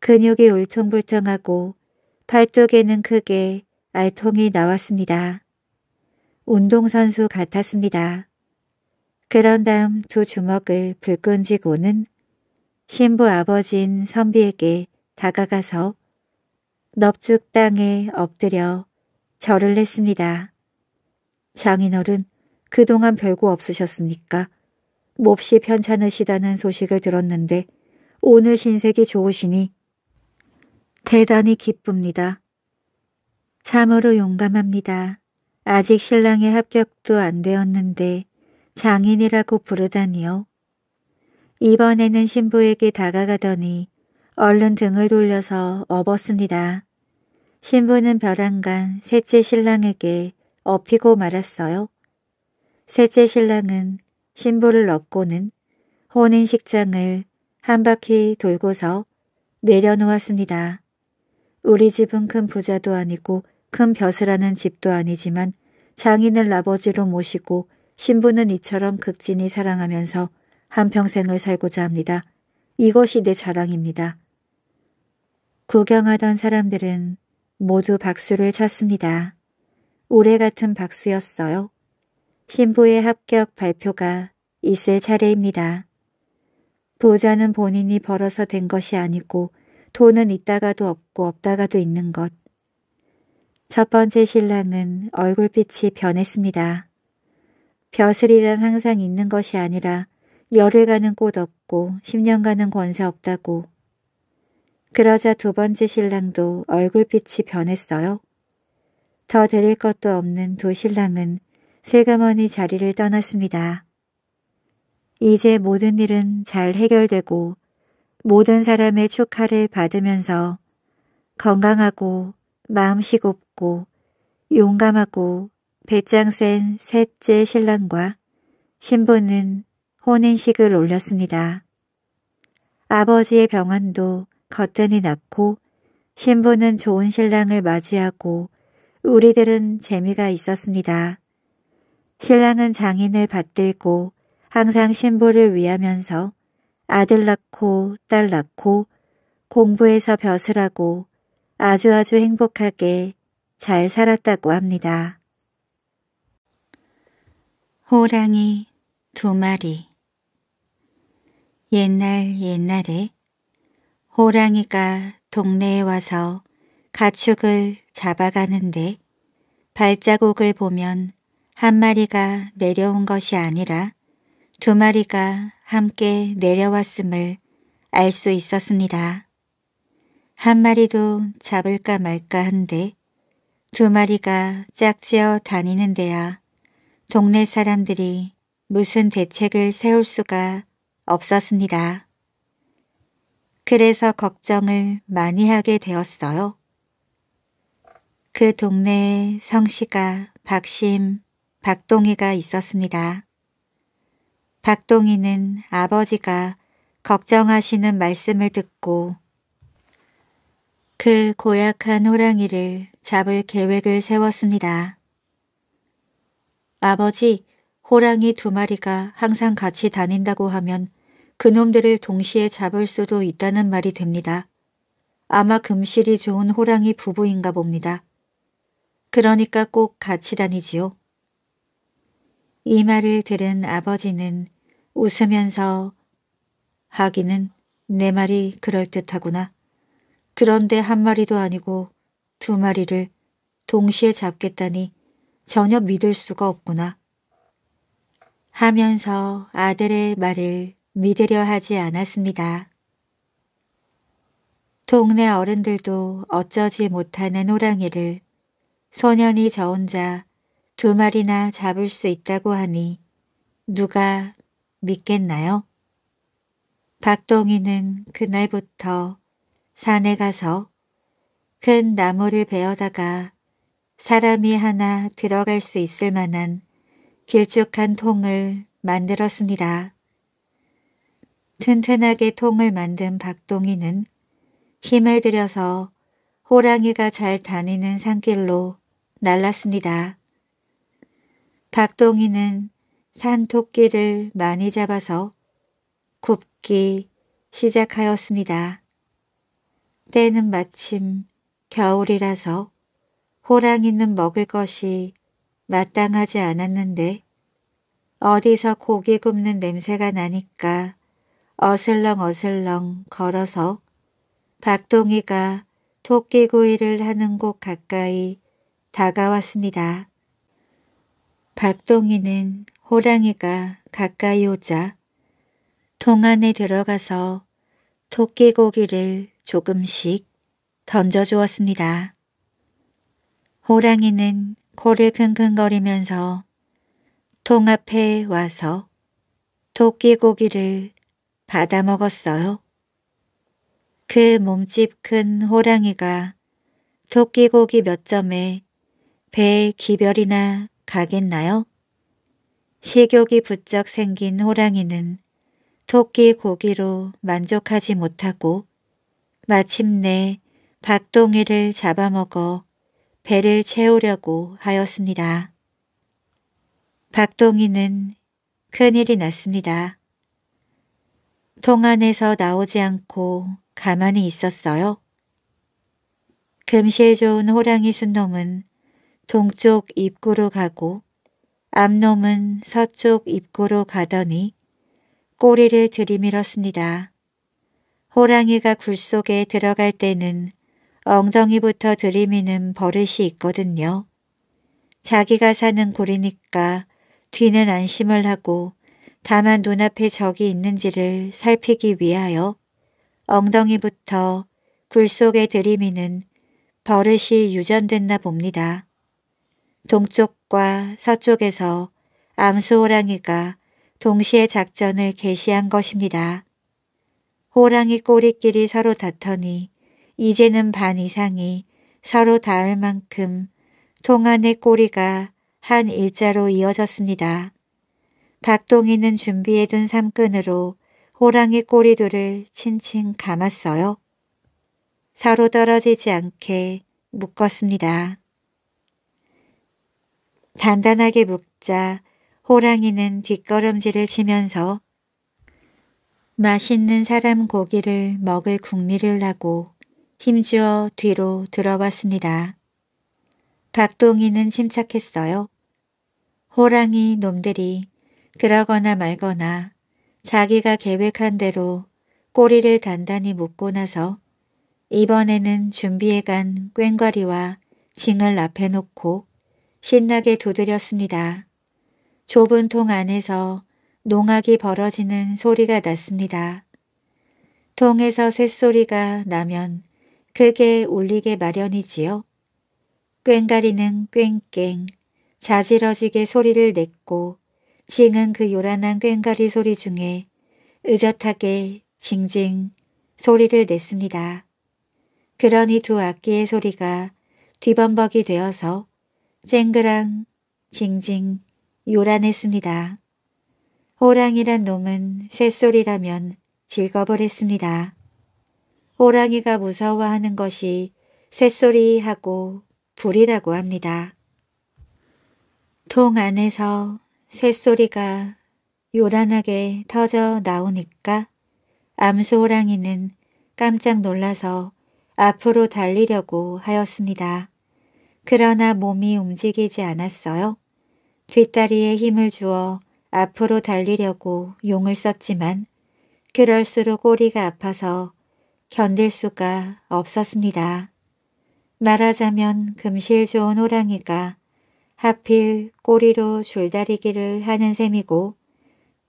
근육이 울퉁불퉁하고 팔뚝에는 크게 알통이 나왔습니다. 운동선수 같았습니다. 그런 다음 두 주먹을 불끈 쥐고는 신부 아버지인 선비에게 다가가서 넙죽 땅에 엎드려 절을 했습니다. 장인어른 그동안 별거 없으셨습니까? 몹시 편찮으시다는 소식을 들었는데 오늘 신색이 좋으시니 대단히 기쁩니다. 참으로 용감합니다. 아직 신랑의 합격도 안 되었는데 장인이라고 부르다니요. 이번에는 신부에게 다가가더니 얼른 등을 돌려서 업었습니다. 신부는 벼랑간 셋째 신랑에게 업히고 말았어요. 셋째 신랑은 신부를 업고는 혼인식장을 한 바퀴 돌고서 내려놓았습니다. 우리 집은 큰 부자도 아니고 큰 벼슬하는 집도 아니지만 장인을 아버지로 모시고 신부는 이처럼 극진히 사랑하면서 한평생을 살고자 합니다. 이것이 내 자랑입니다. 구경하던 사람들은 모두 박수를 쳤습니다. 올해 같은 박수였어요. 신부의 합격 발표가 있을 차례입니다. 부자는 본인이 벌어서 된 것이 아니고 돈은 있다가도 없고 없다가도 있는 것. 첫 번째 신랑은 얼굴빛이 변했습니다. 벼슬이란 항상 있는 것이 아니라 열흘 가는 꽃 없고 10년 가는 권세 없다고. 그러자 두 번째 신랑도 얼굴빛이 변했어요. 더 드릴 것도 없는 두 신랑은 슬그머니 자리를 떠났습니다. 이제 모든 일은 잘 해결되고 모든 사람의 축하를 받으면서 건강하고 마음씨 곱고 용감하고 배짱 센 셋째 신랑과 신부는 혼인식을 올렸습니다. 아버지의 병원도 거뜬히 낳고 신부는 좋은 신랑을 맞이하고 우리들은 재미가 있었습니다. 신랑은 장인을 받들고 항상 신부를 위하면서 아들 낳고 딸 낳고 공부해서 벼슬하고 아주 아주 행복하게 잘 살았다고 합니다. 호랑이 두 마리 옛날 옛날에 호랑이가 동네에 와서 가축을 잡아가는데 발자국을 보면 한 마리가 내려온 것이 아니라 두 마리가 함께 내려왔음을 알 수 있었습니다. 한 마리도 잡을까 말까 한데 두 마리가 짝지어 다니는 데야 동네 사람들이 무슨 대책을 세울 수가 없었습니다. 그래서 걱정을 많이 하게 되었어요. 그 동네에 성씨가 박심, 박동희가 있었습니다. 박동희는 아버지가 걱정하시는 말씀을 듣고 그 고약한 호랑이를 잡을 계획을 세웠습니다. 아버지, 호랑이 두 마리가 항상 같이 다닌다고 하면 그놈들을 동시에 잡을 수도 있다는 말이 됩니다. 아마 금실이 좋은 호랑이 부부인가 봅니다. 그러니까 꼭 같이 다니지요. 이 말을 들은 아버지는 웃으면서 하기는 내 말이 그럴듯하구나. 그런데 한 마리도 아니고 두 마리를 동시에 잡겠다니 전혀 믿을 수가 없구나. 하면서 아들의 말을 믿으려 하지 않았습니다. 동네 어른들도 어쩌지 못하는 호랑이를 소년이 저 혼자 두 마리나 잡을 수 있다고 하니 누가 믿겠나요? 박동희는 그날부터 산에 가서 큰 나무를 베어다가 사람이 하나 들어갈 수 있을 만한 길쭉한 통을 만들었습니다. 튼튼하게 통을 만든 박동이는 힘을 들여서 호랑이가 잘 다니는 산길로 날랐습니다. 박동이는 산토끼를 많이 잡아서 굽기 시작하였습니다. 때는 마침 겨울이라서 호랑이는 먹을 것이 마땅하지 않았는데 어디서 고기 굽는 냄새가 나니까 어슬렁어슬렁 걸어서 박동이가 토끼구이를 하는 곳 가까이 다가왔습니다. 박동이는 호랑이가 가까이 오자 통 안에 들어가서 토끼고기를 조금씩 던져주었습니다. 호랑이는 코를 킁킁거리면서 통 앞에 와서 토끼 고기를 받아 먹었어요. 그 몸집 큰 호랑이가 토끼 고기 몇 점에 배에 기별이나 가겠나요? 식욕이 부쩍 생긴 호랑이는 토끼 고기로 만족하지 못하고 마침내 박동이를 잡아먹어 배를 채우려고 하였습니다. 박동이는 큰일이 났습니다. 통 안에서 나오지 않고 가만히 있었어요. 금실 좋은 호랑이 순놈은 동쪽 입구로 가고 암놈은 서쪽 입구로 가더니 꼬리를 들이밀었습니다. 호랑이가 굴 속에 들어갈 때는 엉덩이부터 들이미는 버릇이 있거든요. 자기가 사는 골이니까 뒤는 안심을 하고 다만 눈앞에 적이 있는지를 살피기 위하여 엉덩이부터 굴 속에 들이미는 버릇이 유전됐나 봅니다. 동쪽과 서쪽에서 암수호랑이가 동시에 작전을 개시한 것입니다. 호랑이 꼬리끼리 서로 닿더니 이제는 반 이상이 서로 닿을 만큼 통안의 꼬리가 한 일자로 이어졌습니다. 박동이는 준비해둔 삼끈으로 호랑이 꼬리둘를 칭칭 감았어요. 서로 떨어지지 않게 묶었습니다. 단단하게 묶자 호랑이는 뒷걸음질을 치면서 맛있는 사람 고기를 먹을 궁리를 하고 힘주어 뒤로 들어왔습니다. 박동희는 침착했어요. 호랑이 놈들이 그러거나 말거나 자기가 계획한 대로 꼬리를 단단히 묶고 나서 이번에는 준비해간 꽹과리와 징을 앞에 놓고 신나게 두드렸습니다. 좁은 통 안에서 농악이 벌어지는 소리가 났습니다. 통에서 쇳소리가 나면 크게 울리게 마련이지요. 꽹가리는 꽹꽹 자지러지게 소리를 냈고 징은 그 요란한 꽹가리 소리 중에 의젓하게 징징 소리를 냈습니다. 그러니 두 악기의 소리가 뒤범벅이 되어서 쨍그랑 징징 요란했습니다. 호랑이란 놈은 쇳소리라면 즐거버렸습니다. 호랑이가 무서워하는 것이 쇳소리하고 불이라고 합니다. 통 안에서 쇳소리가 요란하게 터져 나오니까 암소호랑이는 깜짝 놀라서 앞으로 달리려고 하였습니다. 그러나 몸이 움직이지 않았어요. 뒷다리에 힘을 주어 앞으로 달리려고 용을 썼지만 그럴수록 꼬리가 아파서 견딜 수가 없었습니다. 말하자면 금실 좋은 호랑이가 하필 꼬리로 줄다리기를 하는 셈이고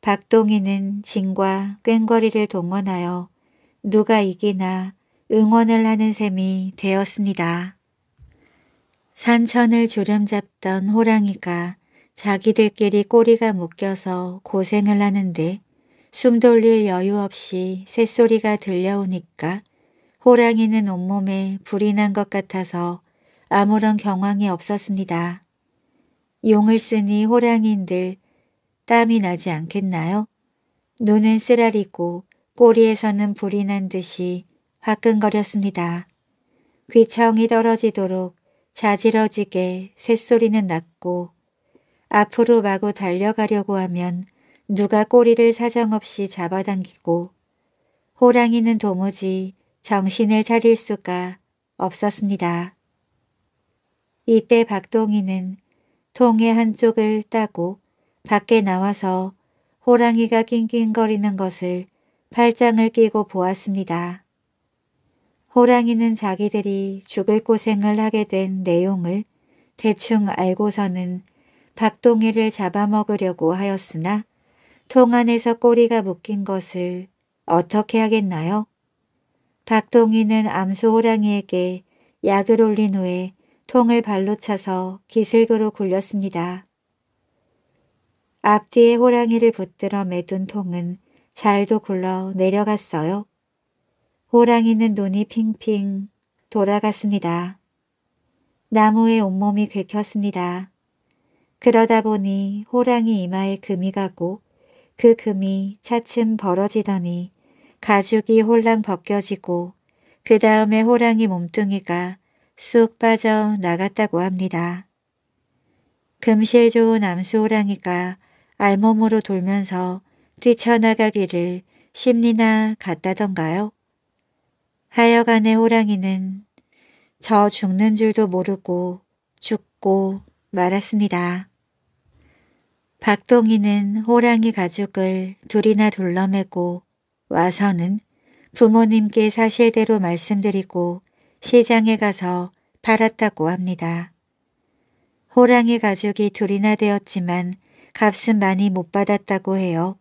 박동희는 진과 꽹거리를 동원하여 누가 이기나 응원을 하는 셈이 되었습니다. 산천을 주름 잡던 호랑이가 자기들끼리 꼬리가 묶여서 고생을 하는데 숨 돌릴 여유 없이 쇳소리가 들려오니까 호랑이는 온몸에 불이 난 것 같아서 아무런 경황이 없었습니다. 용을 쓰니 호랑이인들 땀이 나지 않겠나요? 눈은 쓰라리고 꼬리에서는 불이 난 듯이 화끈거렸습니다. 귀청이 떨어지도록 자지러지게 쇳소리는 났고 앞으로 마구 달려가려고 하면 누가 꼬리를 사정없이 잡아당기고 호랑이는 도무지 정신을 차릴 수가 없었습니다. 이때 박동이는 통의 한쪽을 따고 밖에 나와서 호랑이가 낑낑거리는 것을 팔짱을 끼고 보았습니다. 호랑이는 자기들이 죽을 고생을 하게 된 내용을 대충 알고서는 박동희를 잡아먹으려고 하였으나 통 안에서 꼬리가 묶인 것을 어떻게 하겠나요? 박동희는 암소 호랑이에게 약을 올린 후에 통을 발로 차서 기슭으로 굴렸습니다. 앞뒤에 호랑이를 붙들어 매둔 통은 잘도 굴러 내려갔어요. 호랑이는 눈이 핑핑 돌아갔습니다. 나무에 온몸이 긁혔습니다. 그러다 보니 호랑이 이마에 금이 가고 그 금이 차츰 벌어지더니 가죽이 홀랑 벗겨지고 그 다음에 호랑이 몸뚱이가 쑥 빠져 나갔다고 합니다. 금실 좋은 암수호랑이가 알몸으로 돌면서 뛰쳐나가기를 심리나 갔다던가요 하여간에 호랑이는 저 죽는 줄도 모르고 죽고 말았습니다. 박동희는 호랑이 가죽을 둘이나 둘러매고 와서는 부모님께 사실대로 말씀드리고 시장에 가서 팔았다고 합니다. 호랑이 가죽이 둘이나 되었지만 값은 많이 못 받았다고 해요.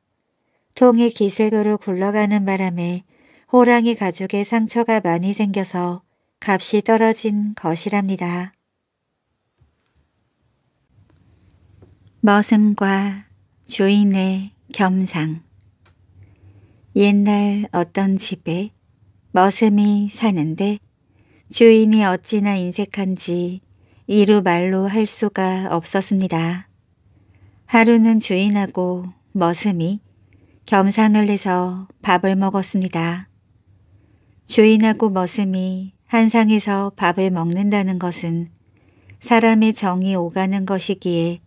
통이 기색으로 굴러가는 바람에 호랑이 가죽에 상처가 많이 생겨서 값이 떨어진 것이랍니다. 머슴과 주인의 겸상 옛날 어떤 집에 머슴이 사는데 주인이 어찌나 인색한지 이루 말로 할 수가 없었습니다. 하루는 주인하고 머슴이 겸상을 해서 밥을 먹었습니다. 주인하고 머슴이 한 상에서 밥을 먹는다는 것은 사람의 정이 오가는 것이기에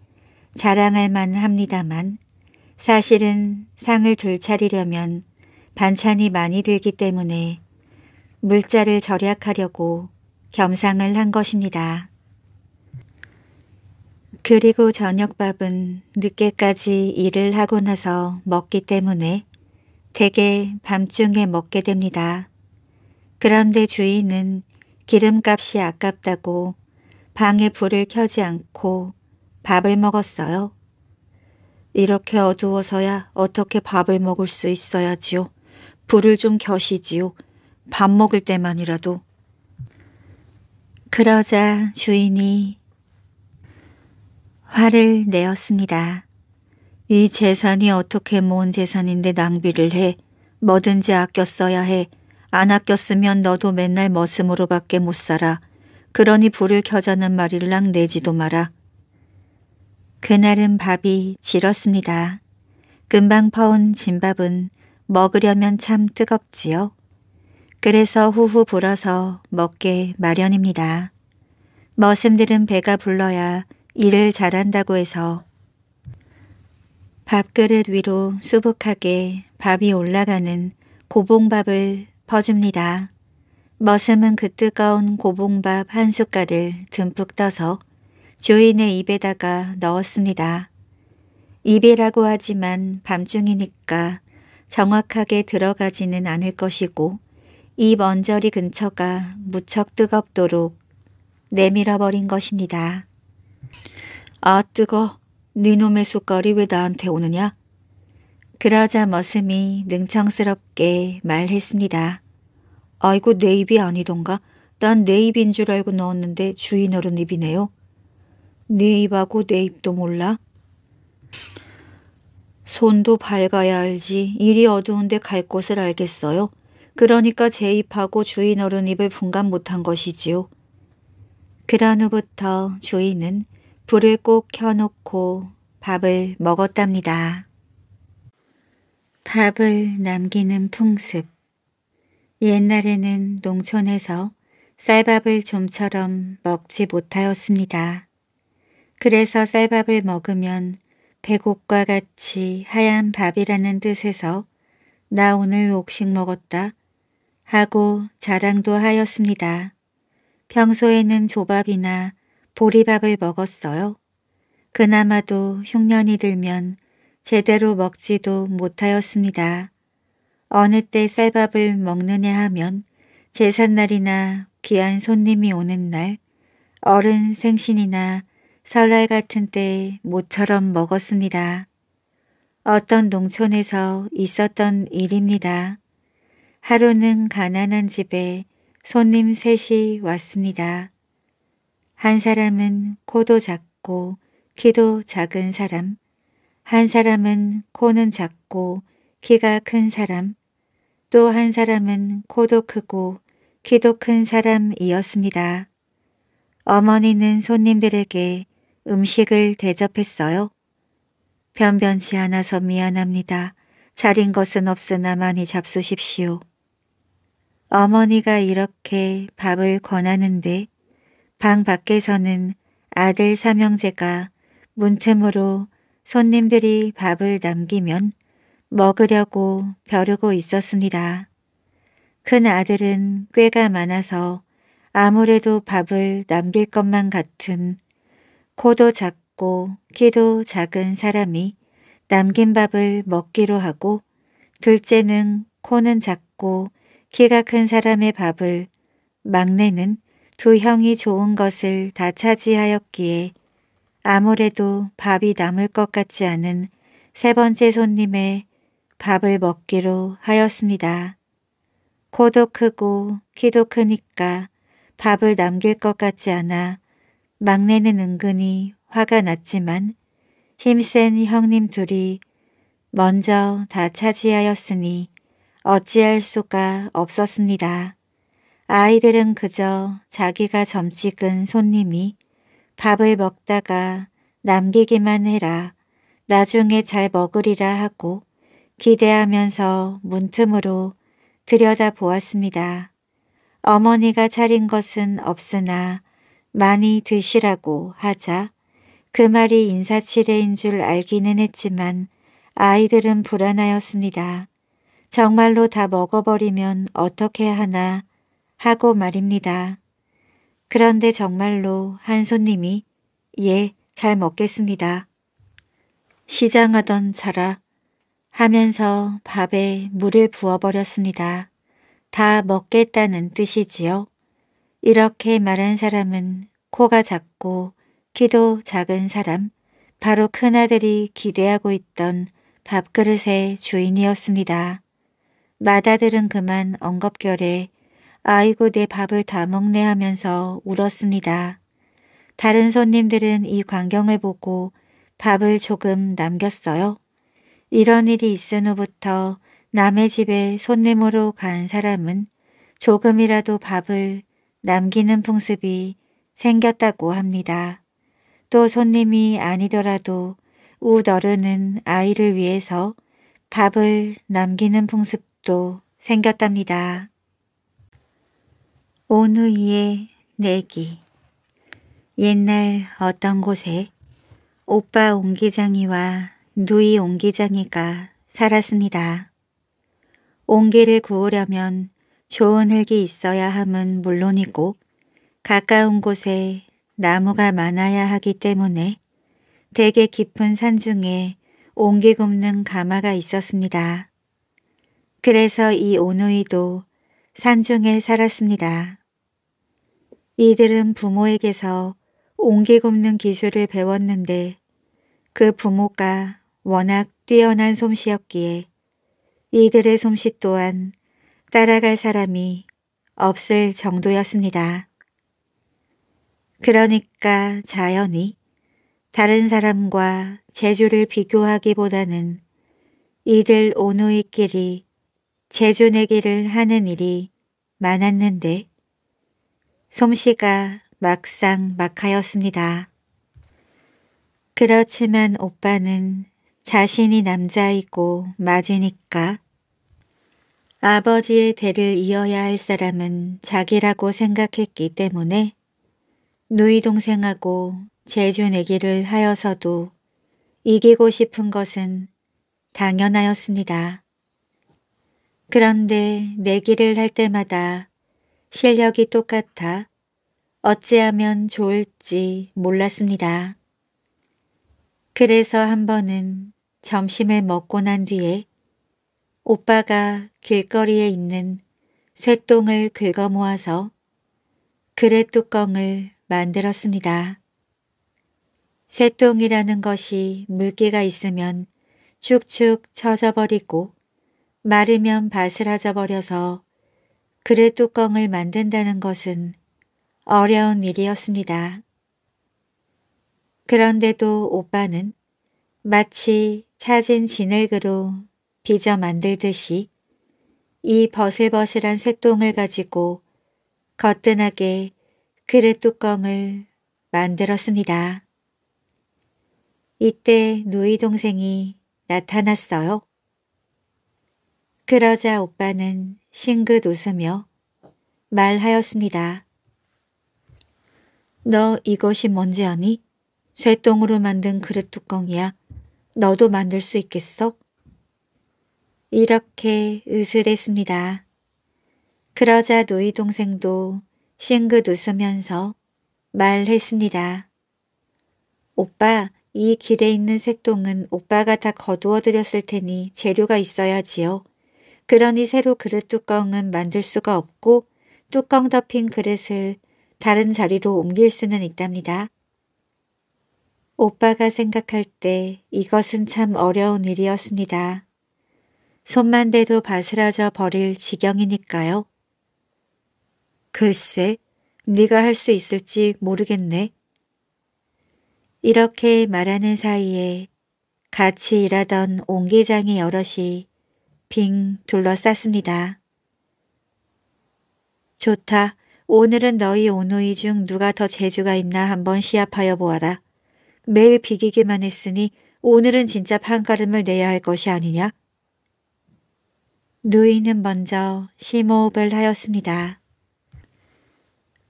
자랑할 만 합니다만 사실은 상을 둘차리려면 반찬이 많이 들기 때문에 물자를 절약하려고 겸상을 한 것입니다. 그리고 저녁밥은 늦게까지 일을 하고 나서 먹기 때문에 대개 밤중에 먹게 됩니다. 그런데 주인은 기름값이 아깝다고 방에 불을 켜지 않고 밥을 먹었어요. 이렇게 어두워서야 어떻게 밥을 먹을 수 있어야지요. 불을 좀 켜시지요. 밥 먹을 때만이라도. 그러자 주인이 화를 내었습니다. 이 재산이 어떻게 모은 재산인데 낭비를 해. 뭐든지 아껴 써야 해. 안 아껴 쓰면 너도 맨날 머슴으로밖에 못 살아. 그러니 불을 켜자는 말일랑 내지도 마라. 그날은 밥이 질었습니다. 금방 퍼온 진밥은 먹으려면 참 뜨겁지요. 그래서 후후 불어서 먹게 마련입니다. 머슴들은 배가 불러야 일을 잘한다고 해서 밥그릇 위로 수북하게 밥이 올라가는 고봉밥을 퍼줍니다. 머슴은 그 뜨거운 고봉밥 한숟가락을 듬뿍 떠서 조인의 입에다가 넣었습니다. 입이라고 하지만 밤중이니까 정확하게 들어가지는 않을 것이고 입 언저리 근처가 무척 뜨겁도록 내밀어버린 것입니다. 아 뜨거, 네놈의 숟갈이 왜 나한테 오느냐? 그러자 머슴이 능청스럽게 말했습니다. 아이고 내 입이 아니던가? 난 내 입인 줄 알고 넣었는데 주인 어른 입이네요. 네 입하고 내 입도 몰라? 손도 밝아야 알지 일이 어두운데 갈 곳을 알겠어요. 그러니까 제 입하고 주인 어른 입을 분간 못한 것이지요. 그런 후부터 주인은 불을 꼭 켜놓고 밥을 먹었답니다. 밥을 남기는 풍습 옛날에는 농촌에서 쌀밥을 좀처럼 먹지 못하였습니다. 그래서 쌀밥을 먹으면 백옥과 같이 하얀 밥이라는 뜻에서 나 오늘 옥식 먹었다 하고 자랑도 하였습니다. 평소에는 조밥이나 보리밥을 먹었어요. 그나마도 흉년이 들면 제대로 먹지도 못하였습니다. 어느 때 쌀밥을 먹느냐 하면 제삿날이나 귀한 손님이 오는 날, 어른 생신이나 설날 같은 때 모처럼 먹었습니다. 어떤 농촌에서 있었던 일입니다. 하루는 가난한 집에 손님 셋이 왔습니다. 한 사람은 코도 작고 키도 작은 사람, 한 사람은 코는 작고 키가 큰 사람, 또 한 사람은 코도 크고 키도 큰 사람이었습니다. 어머니는 손님들에게 음식을 대접했어요. 변변치 않아서 미안합니다. 자린 것은 없으나 많이 잡수십시오. 어머니가 이렇게 밥을 권하는데 방 밖에서는 아들 삼형제가 문틈으로 손님들이 밥을 남기면 먹으려고 벼르고 있었습니다. 큰 아들은 꾀가 많아서 아무래도 밥을 남길 것만 같은 코도 작고 키도 작은 사람이 남긴 밥을 먹기로 하고 둘째는 코는 작고 키가 큰 사람의 밥을 막내는 두 형이 좋은 것을 다 차지하였기에 아무래도 밥이 남을 것 같지 않은 세 번째 손님의 밥을 먹기로 하였습니다. 코도 크고 키도 크니까 밥을 남길 것 같지 않아 막내는 은근히 화가 났지만 힘센 형님 둘이 먼저 다 차지하였으니 어찌할 수가 없었습니다. 아이들은 그저 자기가 점찍은 손님이 밥을 먹다가 남기기만 해라 나중에 잘 먹으리라 하고 기대하면서 문틈으로 들여다보았습니다. 어머니가 차린 것은 없으나 많이 드시라고 하자 그 말이 인사치레인 줄 알기는 했지만 아이들은 불안하였습니다. 정말로 다 먹어버리면 어떻게 하나 하고 말입니다. 그런데 정말로 한 손님이 예, 잘 먹겠습니다. 시장하던 자라 하면서 밥에 물을 부어버렸습니다. 다 먹겠다는 뜻이지요. 이렇게 말한 사람은 코가 작고 키도 작은 사람, 바로 큰아들이 기대하고 있던 밥그릇의 주인이었습니다. 마다들은 그만 엉겁결에 아이고 내 밥을 다 먹네 하면서 울었습니다. 다른 손님들은 이 광경을 보고 밥을 조금 남겼어요. 이런 일이 있은 후부터 남의 집에 손님으로 간 사람은 조금이라도 밥을 남기는 풍습이 생겼다고 합니다. 또 손님이 아니더라도 우어르는 아이를 위해서 밥을 남기는 풍습도 생겼답니다. 오누이의 내기 옛날 어떤 곳에 오빠 옹기장이와 누이 옹기장이가 살았습니다. 옹기를 구우려면 좋은 흙이 있어야 함은 물론이고 가까운 곳에 나무가 많아야 하기 때문에 되게 깊은 산 중에 옹기 굽는 가마가 있었습니다. 그래서 이 오누이도 산 중에 살았습니다. 이들은 부모에게서 옹기 굽는 기술을 배웠는데 그 부모가 워낙 뛰어난 솜씨였기에 이들의 솜씨 또한 따라갈 사람이 없을 정도였습니다. 그러니까 자연히 다른 사람과 제주를 비교하기보다는 이들 오누이끼리 제주 내기를 하는 일이 많았는데 솜씨가 막상 막하였습니다. 그렇지만 오빠는 자신이 남자이고 맞으니까 아버지의 대를 이어야 할 사람은 자기라고 생각했기 때문에 누이 동생하고 제주 내기를 하여서도 이기고 싶은 것은 당연하였습니다. 그런데 내기를 할 때마다 실력이 똑같아 어찌하면 좋을지 몰랐습니다. 그래서 한 번은 점심을 먹고 난 뒤에 오빠가 길거리에 있는 쇠똥을 긁어모아서 그레 뚜껑을 만들었습니다. 쇠똥이라는 것이 물기가 있으면 축축 처져버리고 마르면 바스라져버려서 그레 뚜껑을 만든다는 것은 어려운 일이었습니다. 그런데도 오빠는 마치 찾은 진흙으로 빚어 만들듯이 이 버슬버슬한 쇠똥을 가지고 거뜬하게 그릇 뚜껑을 만들었습니다. 이때 누이 동생이 나타났어요. 그러자 오빠는 싱긋 웃으며 말하였습니다. 너 이것이 뭔지 아니? 쇠똥으로 만든 그릇 뚜껑이야. 너도 만들 수 있겠어? 이렇게 으슬했습니다. 그러자 노이 동생도 싱긋 웃으면서 말했습니다. 오빠, 이 길에 있는 새똥은 오빠가 다 거두어들였을 테니 재료가 있어야지요. 그러니 새로 그릇 뚜껑은 만들 수가 없고 뚜껑 덮인 그릇을 다른 자리로 옮길 수는 있답니다. 오빠가 생각할 때 이것은 참 어려운 일이었습니다. 손만 대도 바스라져 버릴 지경이니까요. 글쎄, 네가 할 수 있을지 모르겠네. 이렇게 말하는 사이에 같이 일하던 옹기장이 여럿이 빙 둘러쌌습니다. 좋다. 오늘은 너희 오누이 중 누가 더 재주가 있나 한번 시합하여 보아라. 매일 비기기만 했으니 오늘은 진짜 판가름을 내야 할 것이 아니냐? 누이는 먼저 심호흡을 하였습니다.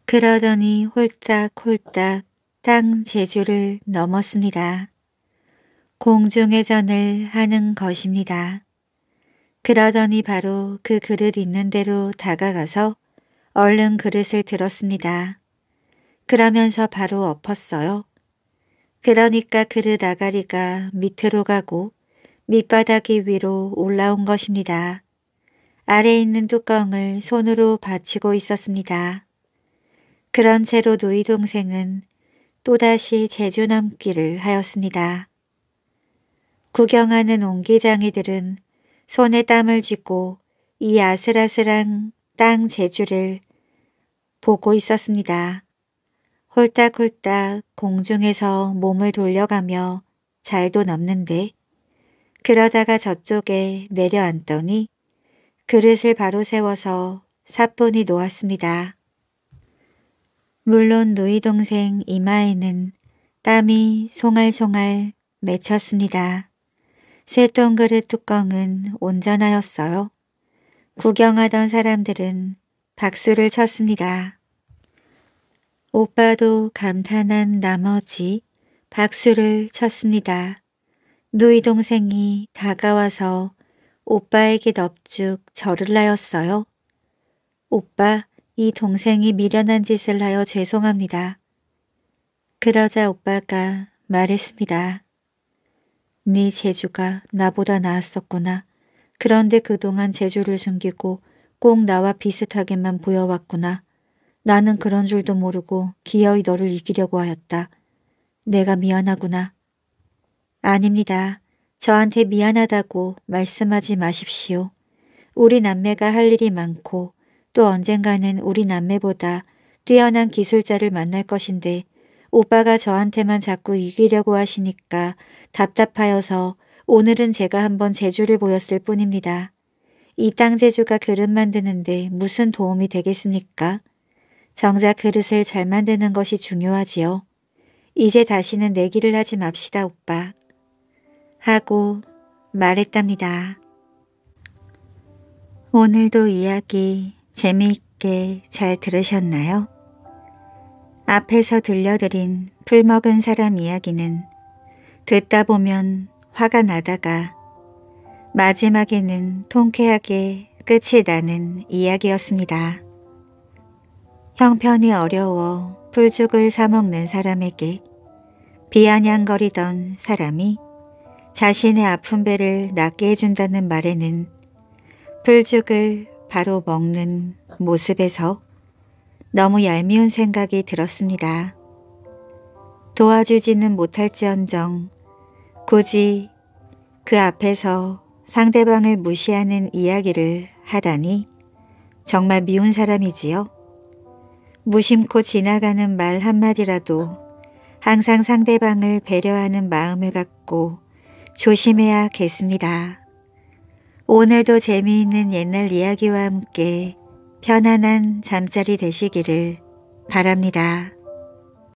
그러더니 홀딱홀딱 땅 제주를 넘었습니다. 공중회전을 하는 것입니다. 그러더니 바로 그 그릇 있는 대로 다가가서 얼른 그릇을 들었습니다. 그러면서 바로 엎었어요. 그러니까 그릇 아가리가 밑으로 가고 밑바닥이 위로 올라온 것입니다. 아래 에 있는 뚜껑을 손으로 받치고 있었습니다. 그런 채로 누이 동생은 또다시 제주 넘기를 하였습니다. 구경하는 옹기장이들은 손에 땀을 쥐고 이 아슬아슬한 땅 제주를 보고 있었습니다. 홀딱홀딱 공중에서 몸을 돌려가며 잘도 넘는데 그러다가 저쪽에 내려앉더니 그릇을 바로 세워서 사뿐히 놓았습니다. 물론 누이 동생 이마에는 땀이 송알송알 맺혔습니다. 새똥 그릇 뚜껑은 온전하였어요. 구경하던 사람들은 박수를 쳤습니다. 오빠도 감탄한 나머지 박수를 쳤습니다. 누이 동생이 다가와서 오빠에게 넙죽 절을 하였어요. 오빠, 이 동생이 미련한 짓을 하여 죄송합니다. 그러자 오빠가 말했습니다. 네 재주가 나보다 나았었구나. 그런데 그동안 재주를 숨기고 꼭 나와 비슷하게만 보여왔구나. 나는 그런 줄도 모르고 기어이 너를 이기려고 하였다. 내가 미안하구나. 아닙니다. 저한테 미안하다고 말씀하지 마십시오. 우리 남매가 할 일이 많고 또 언젠가는 우리 남매보다 뛰어난 기술자를 만날 것인데 오빠가 저한테만 자꾸 이기려고 하시니까 답답하여서 오늘은 제가 한번 재주를 보였을 뿐입니다. 이 땅 재주가 그릇 만드는데 무슨 도움이 되겠습니까? 정작 그릇을 잘 만드는 것이 중요하지요. 이제 다시는 내기를 하지 맙시다 오빠. 하고 말했답니다. 오늘도 이야기 재미있게 잘 들으셨나요? 앞에서 들려드린 풀먹은 사람 이야기는 듣다 보면 화가 나다가 마지막에는 통쾌하게 끝이 나는 이야기였습니다. 형편이 어려워 풀죽을 사먹는 사람에게 비아냥거리던 사람이 자신의 아픈 배를 낫게 해준다는 말에는 풀죽을 바로 먹는 모습에서 너무 얄미운 생각이 들었습니다. 도와주지는 못할지언정 굳이 그 앞에서 상대방을 무시하는 이야기를 하다니 정말 미운 사람이지요. 무심코 지나가는 말 한마디라도 항상 상대방을 배려하는 마음을 갖고 조심해야겠습니다. 오늘도 재미있는 옛날 이야기와 함께 편안한 잠자리 되시기를 바랍니다.